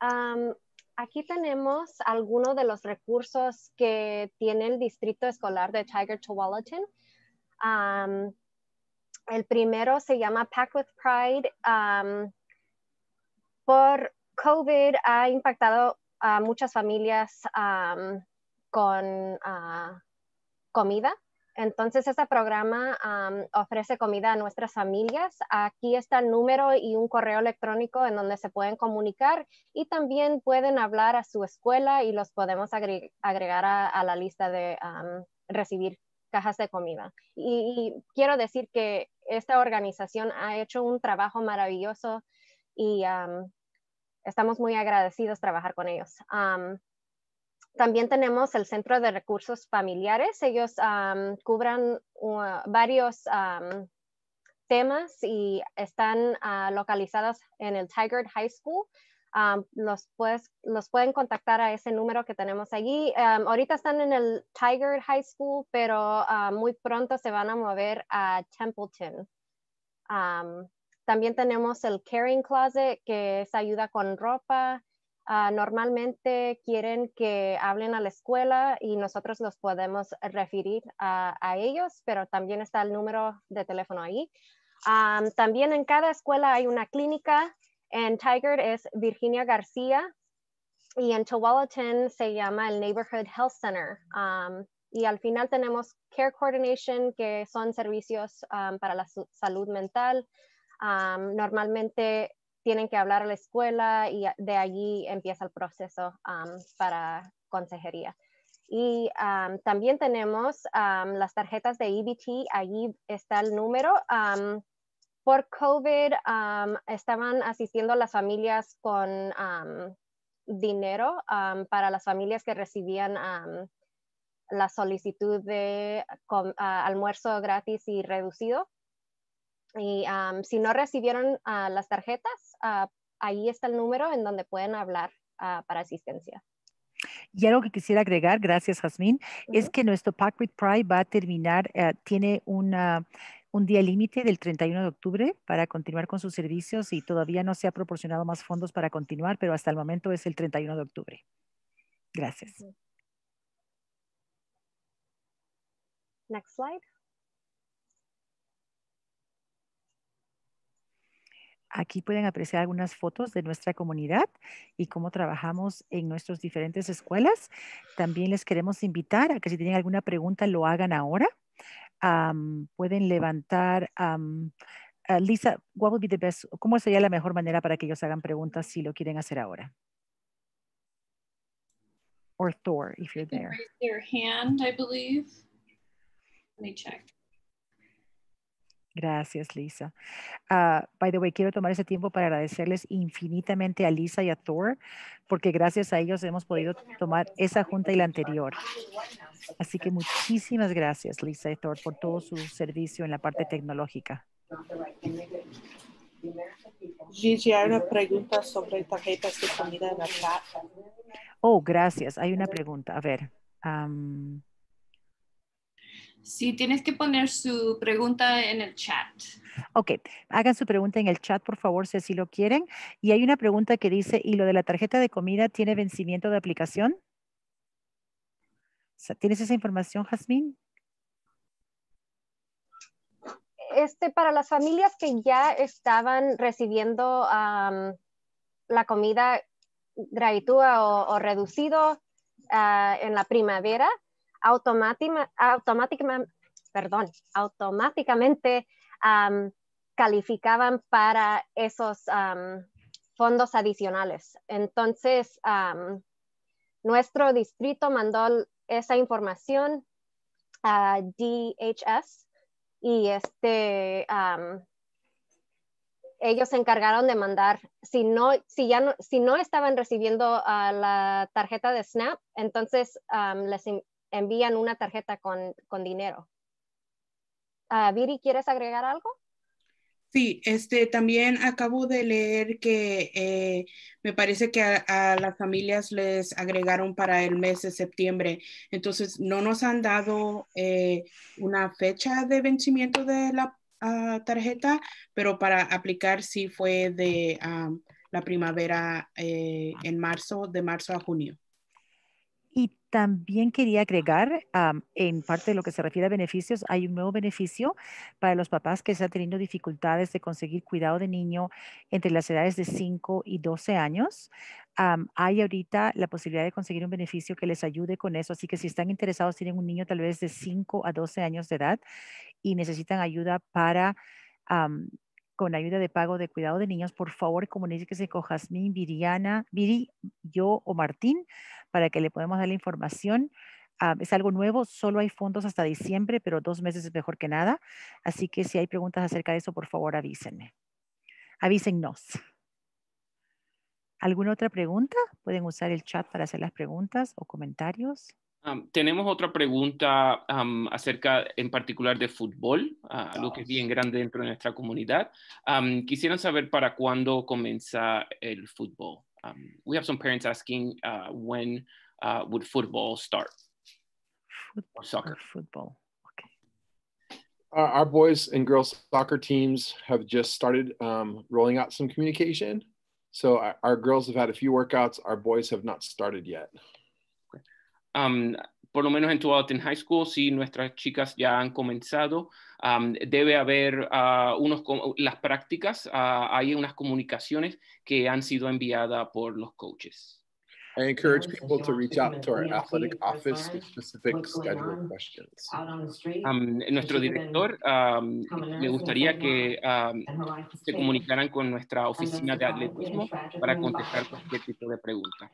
Um, aquí tenemos algunos de los recursos que tiene el Distrito Escolar de Tiger Tualatin. Um, el primero se llama Pack with Pride. Um, por COVID ha impactado a muchas familias um, con ah, comida. Entonces, este programa ofrece comida a nuestras familias. Aquí está el número y un correo electrónico en donde se pueden comunicar y también pueden hablar a su escuela y los podemos agregar a, la lista de recibir cajas de comida. Y, quiero decir que esta organización ha hecho un trabajo maravilloso y estamos muy agradecidos trabajar con ellos. También tenemos el Centro de Recursos Familiares. Ellos cubren cubran uh, varios temas y están ah, localizados en el Tigard High School. los, los pueden contactar a ese número que tenemos allí. ahorita están en el Tiger High School, pero ah, muy pronto se van a mover a Templeton. también tenemos el Caring Closet, que es ayuda con ropa. Ah, normalmente quieren que hablen a la escuela y nosotros los podemos referir a, ellos, pero también está el número de teléfono ahí. también en cada escuela hay una clínica. En Tiger es Virginia García y en Tualatin se llama el Neighborhood Health Center. y al final tenemos Care Coordination, que son servicios para la salud mental. normalmente tienen que hablar a la escuela y de allí empieza el proceso para consejería. Y también tenemos las tarjetas de EBT, allí está el número. por COVID estaban asistiendo las familias con dinero para las familias que recibían la solicitud de almuerzo gratis y reducido. Y si no recibieron ah, las tarjetas, ah, ahí está el número en donde pueden hablar ah, para asistencia. Y algo que quisiera agregar, gracias Jazmín, es que nuestro Pack with Pride va a terminar, eh, tiene una, un día límite del 31 de octubre para continuar con sus servicios y todavía no se ha proporcionado más fondos para continuar, pero hasta el momento es el 31 de octubre. Gracias. Next slide. Aquí pueden apreciar algunas fotos de nuestra comunidad y cómo trabajamos en nuestras diferentes escuelas. También les queremos invitar a que si tienen alguna pregunta lo hagan ahora. pueden levantar, Lisa, what ¿cómo sería la mejor manera para que ellos hagan preguntas si lo quieren hacer ahora? Or Thor, if you're there. Let me Gracias, Lisa. Uh, by the way, quiero tomar ese tiempo para agradecerles infinitamente a Lisa y a Thor, porque gracias a ellos hemos podido tomar esa junta y la anterior. Así que muchísimas gracias, Lisa y Thor, por todo su servicio en la parte tecnológica. Gigi, hay una pregunta sobre tarjetas de comida en la Oh, gracias. Hay una pregunta. A ver. Um, Sí, tienes que poner su pregunta en el chat. Ok, hagan su pregunta en el chat, por favor, si así lo quieren. Y hay una pregunta que dice, ¿y lo de la tarjeta de comida tiene vencimiento de aplicación? ¿Tienes esa información, Jazmín? Este, para las familias que ya estaban recibiendo la comida gratuita o, reducido ah, en la primavera, perdón, automáticamente calificaban para esos fondos adicionales. Entonces, nuestro distrito mandó esa información a DHS y este, ellos se encargaron de mandar, si no, si ya no, si no estaban recibiendo ah, la tarjeta de SNAP, entonces les, envían una tarjeta con, dinero. Ah, Viri, ¿quieres agregar algo? Sí, este, también acabo de leer que eh, me parece que a, las familias les agregaron para el mes de septiembre. Entonces, no nos han dado eh, una fecha de vencimiento de la ah, tarjeta, pero para aplicar sí fue de ah, la primavera eh, en marzo, de marzo a junio. También quería agregar, en parte de lo que se refiere a beneficios, hay un nuevo beneficio para los papás que están teniendo dificultades de conseguir cuidado de niño entre las edades de 5 y 12 años. hay ahorita la posibilidad de conseguir un beneficio que les ayude con eso. Así que si están interesados, tienen un niño tal vez de 5 a 12 años de edad y necesitan ayuda para... con ayuda de pago de cuidado de niños, por favor comuníquese con Jasmine, Viriana, Viri, yo o Martín para que le podamos dar la información. Ah, es algo nuevo, solo hay fondos hasta diciembre, pero dos meses es mejor que nada. Así que si hay preguntas acerca de eso, por favor avísenme. Avísennos. ¿Alguna otra pregunta? Pueden usar el chat para hacer las preguntas o comentarios. tenemos otra pregunta acerca en particular de fútbol, lo ah, algo que es bien grande dentro de nuestra comunidad. quisieran saber para cuándo comienza el fútbol. Um, we have some parents asking uh, when uh, would football start? Football, or soccer. Football. Okay. Our, our, boys and girls soccer teams have just started um, rolling out some communication. So our, our, girls have had a few workouts. Our boys have not started yet. Um, por lo menos en tu en High School, si nuestras chicas ya han comenzado, debe haber ah, unos, las prácticas, ah, hay unas comunicaciones que han sido enviadas por los coaches encourage people to reach out to our athletic office specific questions. Um, nuestro director, um, me gustaría que um, se comunicaran con nuestra oficina de atletismo para contestar cualquier tipo de pregunta.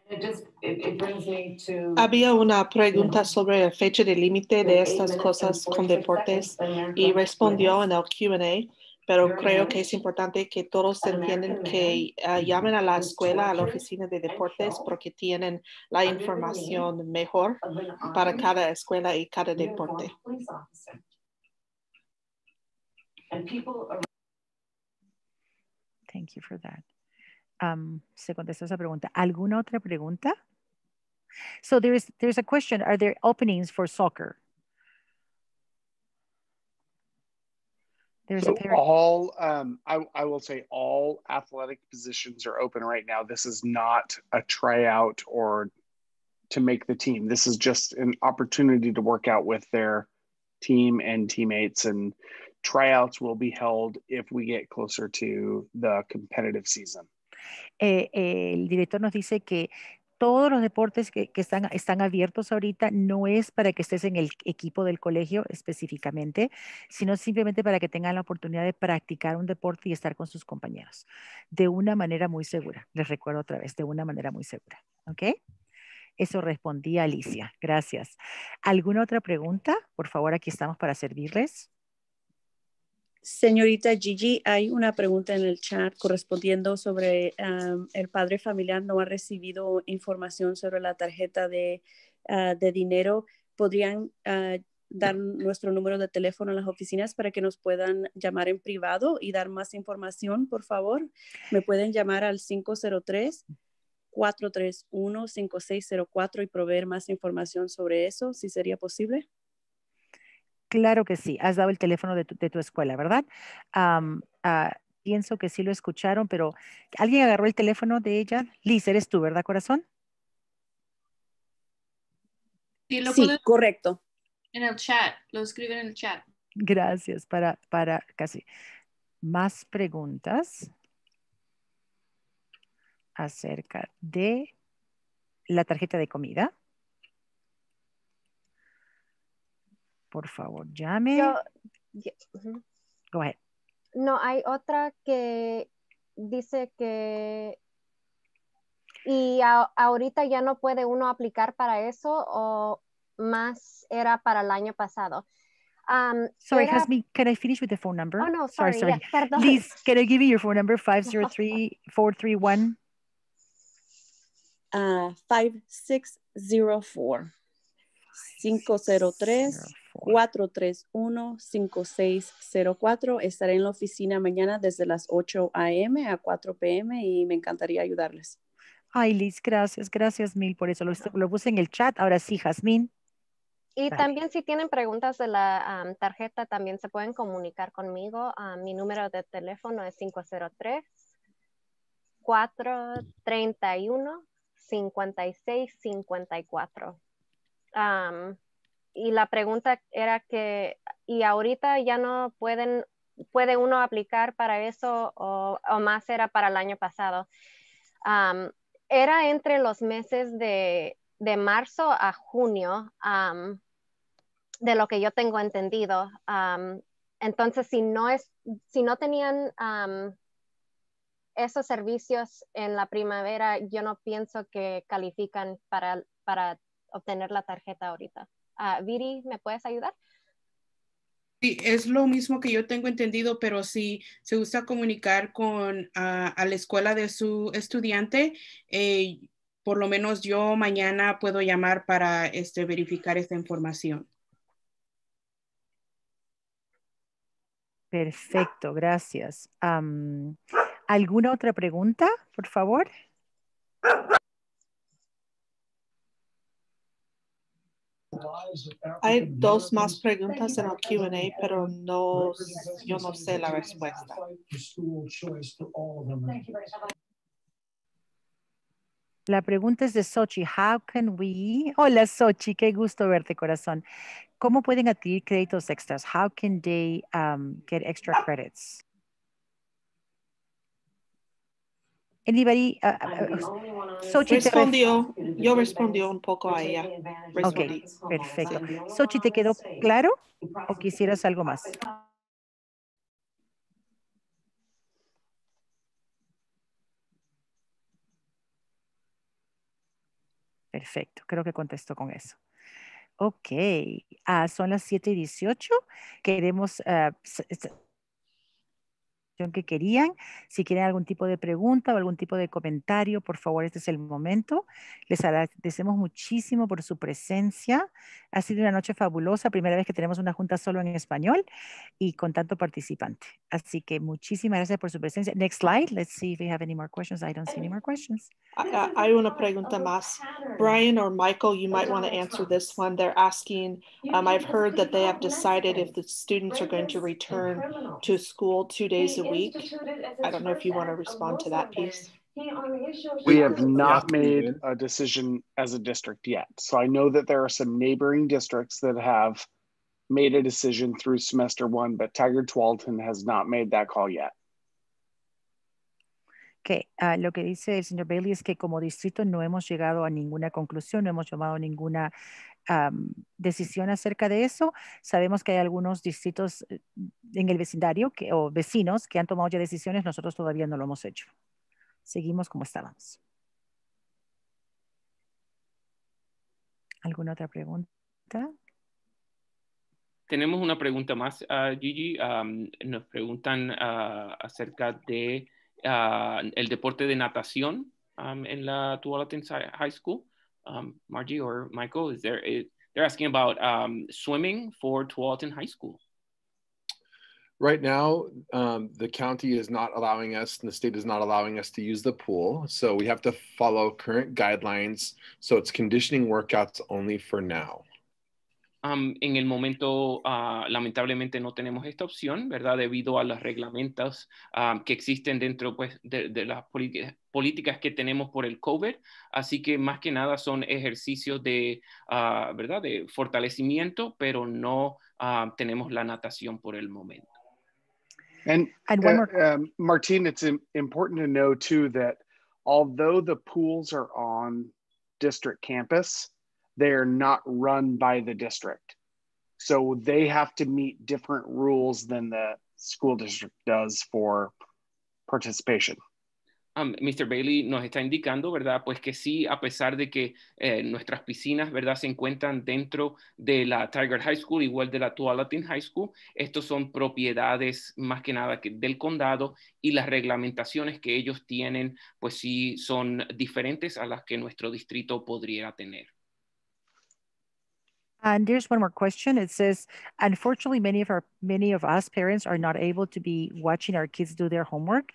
Había una pregunta sobre la fecha de límite de estas cosas con deportes y respondió en el Q&A pero creo que es importante que todos entiendan que ah, llamen a la escuela, a la oficina de deportes, porque tienen la información mejor ah, ah, para cada escuela y cada deporte. Thank you for that. Um, se contestó esa pregunta. ¿Alguna otra pregunta? So there is, there's a question, are there openings for soccer? There's so all um, I, I will say all athletic positions are open right now. This is not a tryout or to make the team. This is just an opportunity to work out with their team and teammates and tryouts will be held if we get closer to the competitive season. Eh, eh, el director nos dice que todos los deportes que, están, están abiertos ahorita no es para que estés en el equipo del colegio específicamente, sino simplemente para que tengan la oportunidad de practicar un deporte y estar con sus compañeros de una manera muy segura. Les recuerdo otra vez, de una manera muy segura. ¿Ok? Eso respondía Alicia. Gracias. ¿Alguna otra pregunta? Por favor, aquí estamos para servirles. Señorita Gigi, hay una pregunta en el chat correspondiendo sobre el padre familiar no ha recibido información sobre la tarjeta de, ah, dinero. ¿Podrían ah, dar nuestro número de teléfono a las oficinas para que nos puedan llamar en privado y dar más información, por favor? Me pueden llamar al 503. 431-5604 y proveer más información sobre eso, si sería posible. Claro que sí. Has dado el teléfono de tu, escuela, ¿verdad? Ah, pienso que sí lo escucharon, pero ¿alguien agarró el teléfono de ella? Liz, eres tú, ¿verdad, corazón? Sí, sí correcto. En el chat, lo escriben en el chat. Gracias, para, para casi. Más preguntas acerca de la tarjeta de comida. por favor, llame. Go ahead. No, hay otra que dice que y ahorita ya no puede uno aplicar para eso o más era para el año pasado. Um, sorry, era... me, can I finish with the phone number? Oh, no, sorry. sorry, sorry. Yeah, Liz, can I give you your phone number? 503-431? 5604. 503. 503. 431-5604. Estaré en la oficina mañana desde las 8 a.m. a 4 p.m. y me encantaría ayudarles. Ay, Liz, gracias, gracias mil por eso. Lo, puse en el chat. Ahora sí, Jazmín. Y también si tienen preguntas de la tarjeta, también se pueden comunicar conmigo. mi número de teléfono es 503 431 5654 y la pregunta era que, ¿y ahorita ya no pueden, puede uno aplicar para eso o, más era para el año pasado? era entre los meses de, marzo a junio, de lo que yo tengo entendido. entonces, si no, es, si no tenían esos servicios en la primavera, yo no pienso que califican para, para obtener la tarjeta ahorita. Ah, Viri, ¿me puedes ayudar? Sí, es lo mismo que yo tengo entendido, pero si se gusta comunicar con a la escuela de su estudiante, eh, por lo menos yo mañana puedo llamar para este, verificar esta información. Perfecto, gracias. ¿Alguna otra pregunta, por favor? Hay dos más preguntas en el Q&A, pero no, yo no sé la respuesta. La pregunta es de Sochi. How can we? Hola Sochi, qué gusto verte, corazón. ¿Cómo pueden adquirir créditos extras? How can they um, get extra credits? Anybody? Uh, uh respondió, yo respondió un poco a ella. Ok, perfecto. Sochi, ¿te quedó claro o quisieras algo más? Perfecto, creo que contestó con eso. Ok, a ah, son las 7 y 18. Queremos ah, que querían. Si quieren algún tipo de pregunta o algún tipo de comentario, por favor, este es el momento. Les agradecemos muchísimo por su presencia. Ha sido una noche fabulosa, primera vez que tenemos una junta solo en español y con tanto participante. Así que muchísimas gracias por su presencia. Next slide. Let's see if we have any more questions. I don't see any more questions. Hay una pregunta más. Brian or Michael, you might want to answer this one. They're asking, um, I've heard that they have decided if the students are going to return to school two days a week. I don't know if you want to respond to that piece. We have not made a decision as a district yet. So I know that there are some neighboring districts that have made a decision through semester one, but Tiger Twalton has not made that call yet. que uh, lo que dice el señor Bailey es que como distrito no hemos llegado a ninguna conclusión, no hemos tomado ninguna decisión acerca de eso. Sabemos que hay algunos distritos eh, en el vecindario que, o vecinos que han tomado ya decisiones, nosotros todavía no lo hemos hecho. Seguimos como estábamos. ¿Alguna otra pregunta? Tenemos una pregunta más, ah, Gigi. nos preguntan ah, acerca de ah, el deporte de natación en la Tualatin High School. um, Margie or Michael, is there? Is, they're asking about um, swimming for Tualatin High School. Right now, um, the county is not allowing us, and the state is not allowing us to use the pool. So we have to follow current guidelines. So it's conditioning workouts only for now. en el momento, ah, lamentablemente, no tenemos esta opción, ¿verdad? Debido a las reglamentas que existen dentro pues, de, las políticas que tenemos por el COVID. Así que más que nada son ejercicios de, ah, ¿verdad? De fortalecimiento, pero no tenemos la natación por el momento. And, uh, Martín, um, it's important to know too that although the pools are on district campus, are not run by the district. So they have to meet different rules than the school district does for participation. Mr. Um, Bailey nos está indicando, ¿verdad? Pues que sí, a pesar de que eh, nuestras piscinas, ¿verdad? Se encuentran dentro de la Tiger High School, igual de la Latin High School. Estos son propiedades más que nada que del condado y las reglamentaciones que ellos tienen, pues sí, son diferentes a las que nuestro distrito podría tener. And there's one more question. It says, unfortunately, many of our many of us parents are not able to be watching our kids do their homework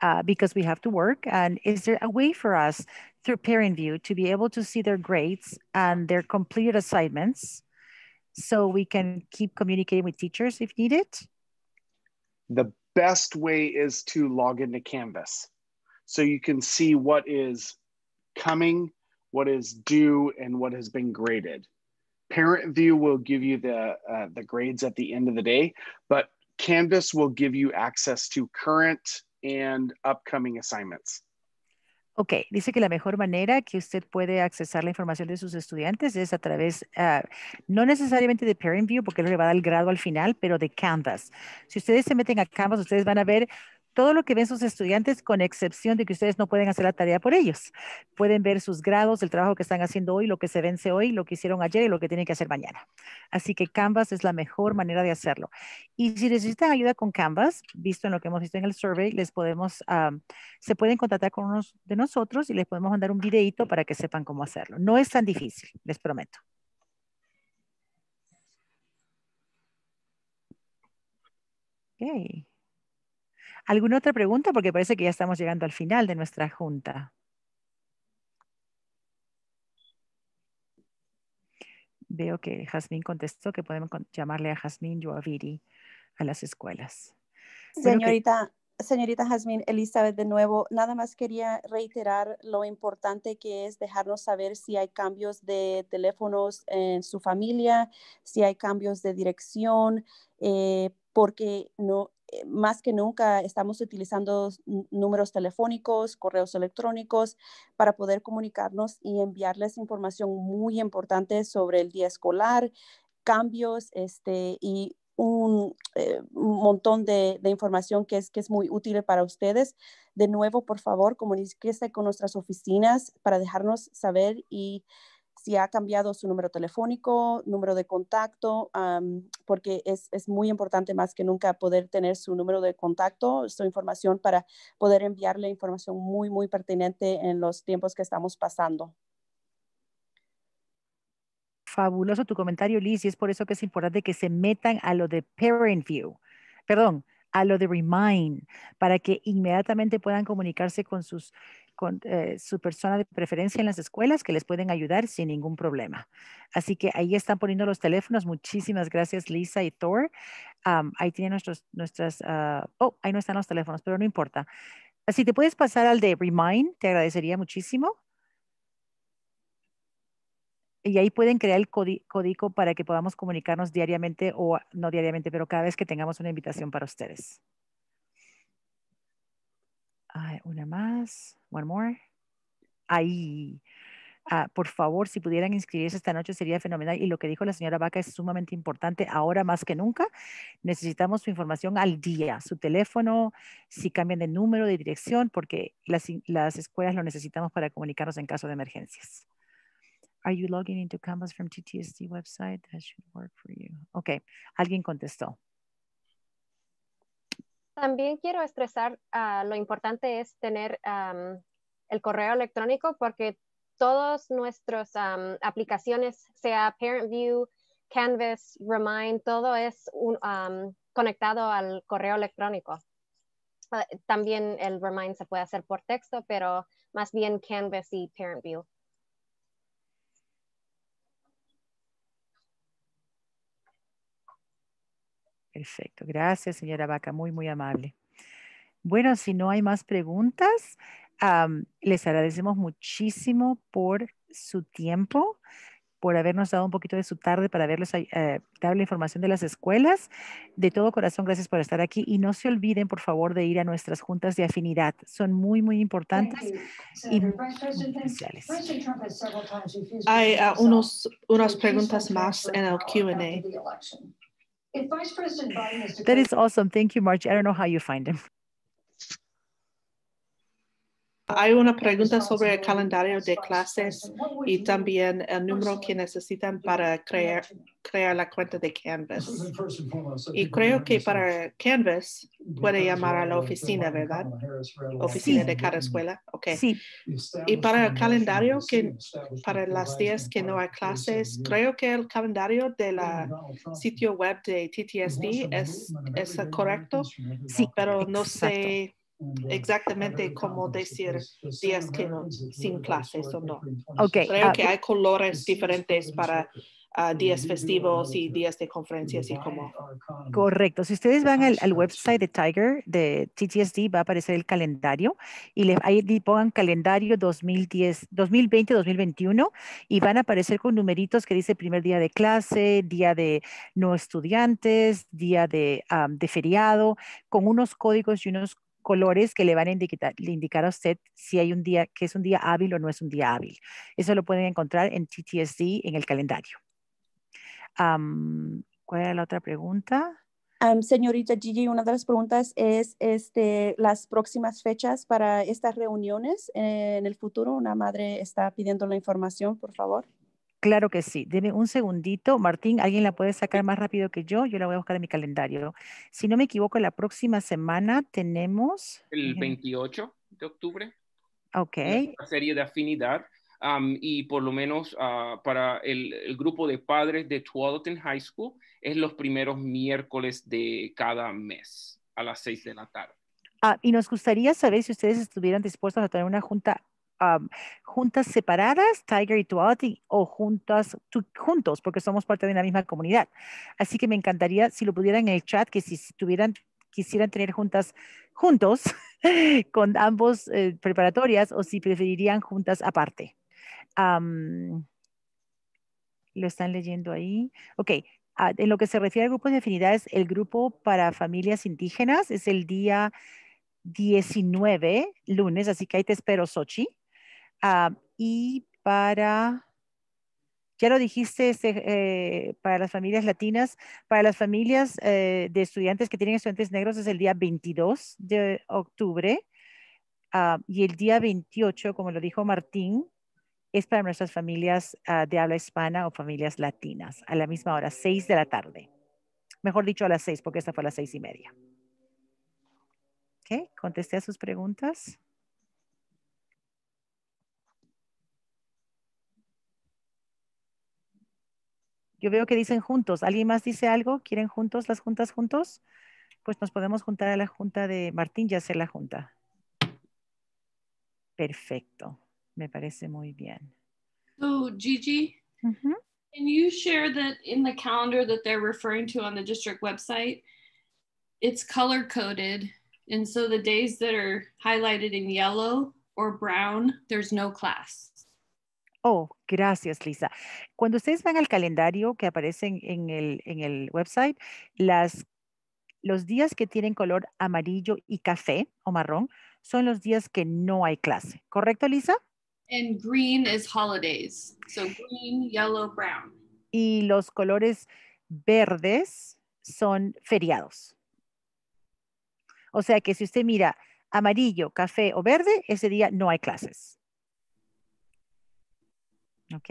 uh, because we have to work. And is there a way for us through Parent View to be able to see their grades and their completed assignments, so we can keep communicating with teachers if needed? The best way is to log into Canvas, so you can see what is coming, what is due, and what has been graded Parent View will give you the uh, the grades at the end of the day, but Canvas will give you access to current and upcoming assignments. Ok, dice que la mejor manera que usted puede accesar la información de sus estudiantes es a través, uh, no necesariamente de Parent View porque le va a dar el grado al final, pero de Canvas. Si ustedes se meten a Canvas, ustedes van a ver todo lo que ven sus estudiantes, con excepción de que ustedes no pueden hacer la tarea por ellos. Pueden ver sus grados, el trabajo que están haciendo hoy, lo que se vence hoy, lo que hicieron ayer y lo que tienen que hacer mañana. Así que Canvas es la mejor manera de hacerlo. Y si necesitan ayuda con Canvas, visto en lo que hemos visto en el survey, les podemos, se pueden contactar con unos de nosotros y les podemos mandar un videito para que sepan cómo hacerlo. No es tan difícil, les prometo. ¿Alguna otra pregunta? Porque parece que ya estamos llegando al final de nuestra junta. Veo que Jazmín contestó que podemos llamarle a Jazmín Yuaviri a las escuelas. Señorita, señorita Jazmín, Elizabeth, de nuevo, nada más quería reiterar lo importante que es dejarnos saber si hay cambios de teléfonos en su familia, si hay cambios de dirección. Eh, porque no, eh, más que nunca estamos utilizando números telefónicos, correos electrónicos para poder comunicarnos y enviarles información muy importante sobre el día escolar, cambios este, y un eh, montón de, información que es, que es muy útil para ustedes. De nuevo, por favor, comuníquese con nuestras oficinas para dejarnos saber y si ha cambiado su número telefónico, número de contacto, porque es, es, muy importante más que nunca poder tener su número de contacto, su información para poder enviarle información muy, muy pertinente en los tiempos que estamos pasando. Fabuloso tu comentario, Liz, y es por eso que es importante que se metan a lo de Parent View, perdón, a lo de Remind, para que inmediatamente puedan comunicarse con sus con eh, su persona de preferencia en las escuelas que les pueden ayudar sin ningún problema. Así que ahí están poniendo los teléfonos. Muchísimas gracias, Lisa y Thor. ahí tienen nuestros, nuestras, ah, oh, ahí no están los teléfonos, pero no importa. Así te puedes pasar al de Remind, te agradecería muchísimo. Y ahí pueden crear el código para que podamos comunicarnos diariamente o no diariamente, pero cada vez que tengamos una invitación para ustedes. Ah, una más. One more. Ahí. por favor, si pudieran inscribirse esta noche sería fenomenal. Y lo que dijo la señora Vaca es sumamente importante. Ahora más que nunca necesitamos su información al día, su teléfono, si cambian de número, de dirección, porque las, escuelas lo necesitamos para comunicarnos en caso de emergencias. Are you logging into Canvas from TTSD website? That should work for you. Okay, alguien contestó. También quiero estresar ah, lo importante es tener el correo electrónico porque todas nuestras aplicaciones, sea View, Canvas, Remind, todo es un, conectado al correo electrónico. Ah, también el Remind se puede hacer por texto, pero más bien Canvas y View. Perfecto. Gracias, señora Vaca. Muy, muy amable. Bueno, si no hay más preguntas, les agradecemos muchísimo por su tiempo por habernos dado un poquito de su tarde para verles, eh, dar la información de las escuelas. De todo corazón, gracias por estar aquí y no se olviden, por favor, de ir a nuestras juntas de afinidad. Son muy, muy importantes y muy pues Hay ah, unos, unas preguntas más en el Q&A. If Vice President Biden is that is awesome. Thank you, March. I don't know how you find him. Hay una pregunta sobre el calendario de clases y también el número que necesitan para crear, crear la cuenta de Canvas. Y creo que para Canvas puede llamar a la oficina, ¿verdad? Oficina de cada escuela. Ok. Sí. Y para el calendario, que para las días que no hay clases, creo que el calendario de la sitio web de TTSD es, es correcto, sí. pero no sé exactamente como decir días que no, sin clases o no. Okay. Creo ah, que hay colores diferentes para ah, días festivos y días de conferencias y como. Correcto. Si ustedes van al, al website de Tiger, de TTSD, va a aparecer el calendario y le, ahí pongan calendario 2010, 2020-2021 y van a aparecer con numeritos que dice primer día de clase, día de no estudiantes, día de, de feriado, con unos códigos y unos colores que le van a indicar, a usted si hay un día, que es un día hábil o no es un día hábil. Eso lo pueden encontrar en TTSD en el calendario. ¿Cuál es la otra pregunta? señorita Gigi, una de las preguntas es este, las próximas fechas para estas reuniones eh, en el futuro. Una madre está pidiendo la información, por favor. Claro que sí. Deme un segundito. Martín, ¿alguien la puede sacar más rápido que yo? Yo la voy a buscar en mi calendario. Si no me equivoco, la próxima semana tenemos... El 28 de octubre. Eh, ok. La serie de afinidad. y por lo menos ah, para el, grupo de padres de Tualatin High School es los primeros miércoles de cada mes a las 6 de la tarde. Ah, y nos gustaría saber si ustedes estuvieran dispuestos a tener una junta juntas separadas, Tiger y Tuati, o juntas, juntos, porque somos parte de la misma comunidad. Así que me encantaría, si lo pudieran en el chat, que si, tuvieran, quisieran tener juntas juntos, con ambos eh, preparatorias, o si preferirían juntas aparte. lo están leyendo ahí. Ok, ah, en lo que se refiere al grupo de afinidades, el grupo para familias indígenas es el día 19, lunes, así que ahí te espero, Sochi. Ah, y para, ya lo dijiste, este, eh, para las familias latinas, para las familias eh, de estudiantes que tienen estudiantes negros es el día 22 de octubre. Ah, y el día 28, como lo dijo Martín, es para nuestras familias ah, de habla hispana o familias latinas, a la misma hora, 6 de la tarde. Mejor dicho, a las 6, porque esta fue a las 6 y media. ¿Ok? ¿Contesté a sus preguntas? Yo veo que dicen juntos. ¿Alguien más dice algo? ¿Quieren juntos las juntas juntos? Pues nos podemos juntar a la junta de Martín ya hacer la junta. Perfecto. Me parece muy bien. So, Gigi, can you share that in the calendar that they're referring to on the district website? It's color coded. And so the days that are highlighted in yellow or brown, there's no class. Oh, gracias, Lisa. Cuando ustedes van al calendario que aparece en el, website, los días que tienen color amarillo y café o marrón son los días que no hay clase. ¿Correcto, Lisa? And green is holidays. So green, yellow, brown. Y los colores verdes son feriados. O sea que si usted mira amarillo, café o verde, ese día no hay clases. ¿Ok?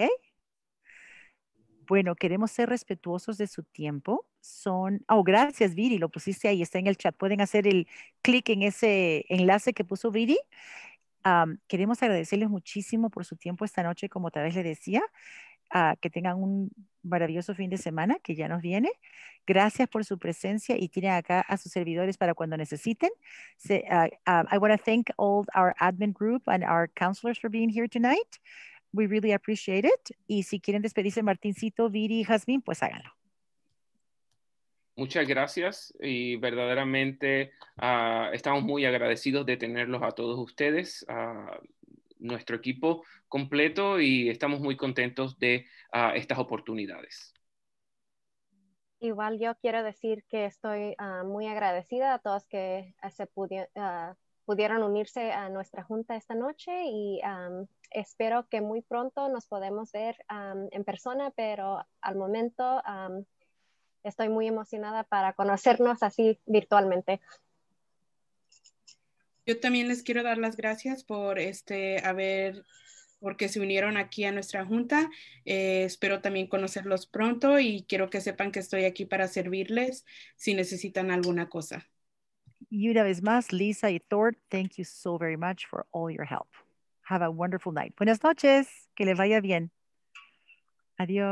Bueno, queremos ser respetuosos de su tiempo. Son, oh, gracias Viri, lo pusiste ahí, está en el chat. Pueden hacer el clic en ese enlace que puso Viri. queremos agradecerles muchísimo por su tiempo esta noche, como tal vez le decía. Ah, que tengan un maravilloso fin de semana que ya nos viene. Gracias por su presencia y tienen acá a sus servidores para cuando necesiten. Ah, ah, I want to thank all our admin group and our counselors for being here tonight. We really appreciate it. Y si quieren despedirse Martincito, Viri y Jazmín, pues háganlo. Muchas gracias y verdaderamente ah, estamos muy agradecidos de tenerlos a todos ustedes, a nuestro equipo completo y estamos muy contentos de ah, estas oportunidades. Igual yo quiero decir que estoy ah, muy agradecida a todos que se pudieron pudieron unirse a nuestra junta esta noche y espero que muy pronto nos podemos ver en persona, pero al momento estoy muy emocionada para conocernos así virtualmente. Yo también les quiero dar las gracias por este haber porque se unieron aquí a nuestra junta. Eh, espero también conocerlos pronto y quiero que sepan que estoy aquí para servirles si necesitan alguna cosa. una vez más, Lisa y Thor, thank you so very much for all your help. Have a wonderful night. Buenas noches. Que le vaya bien. Adiós.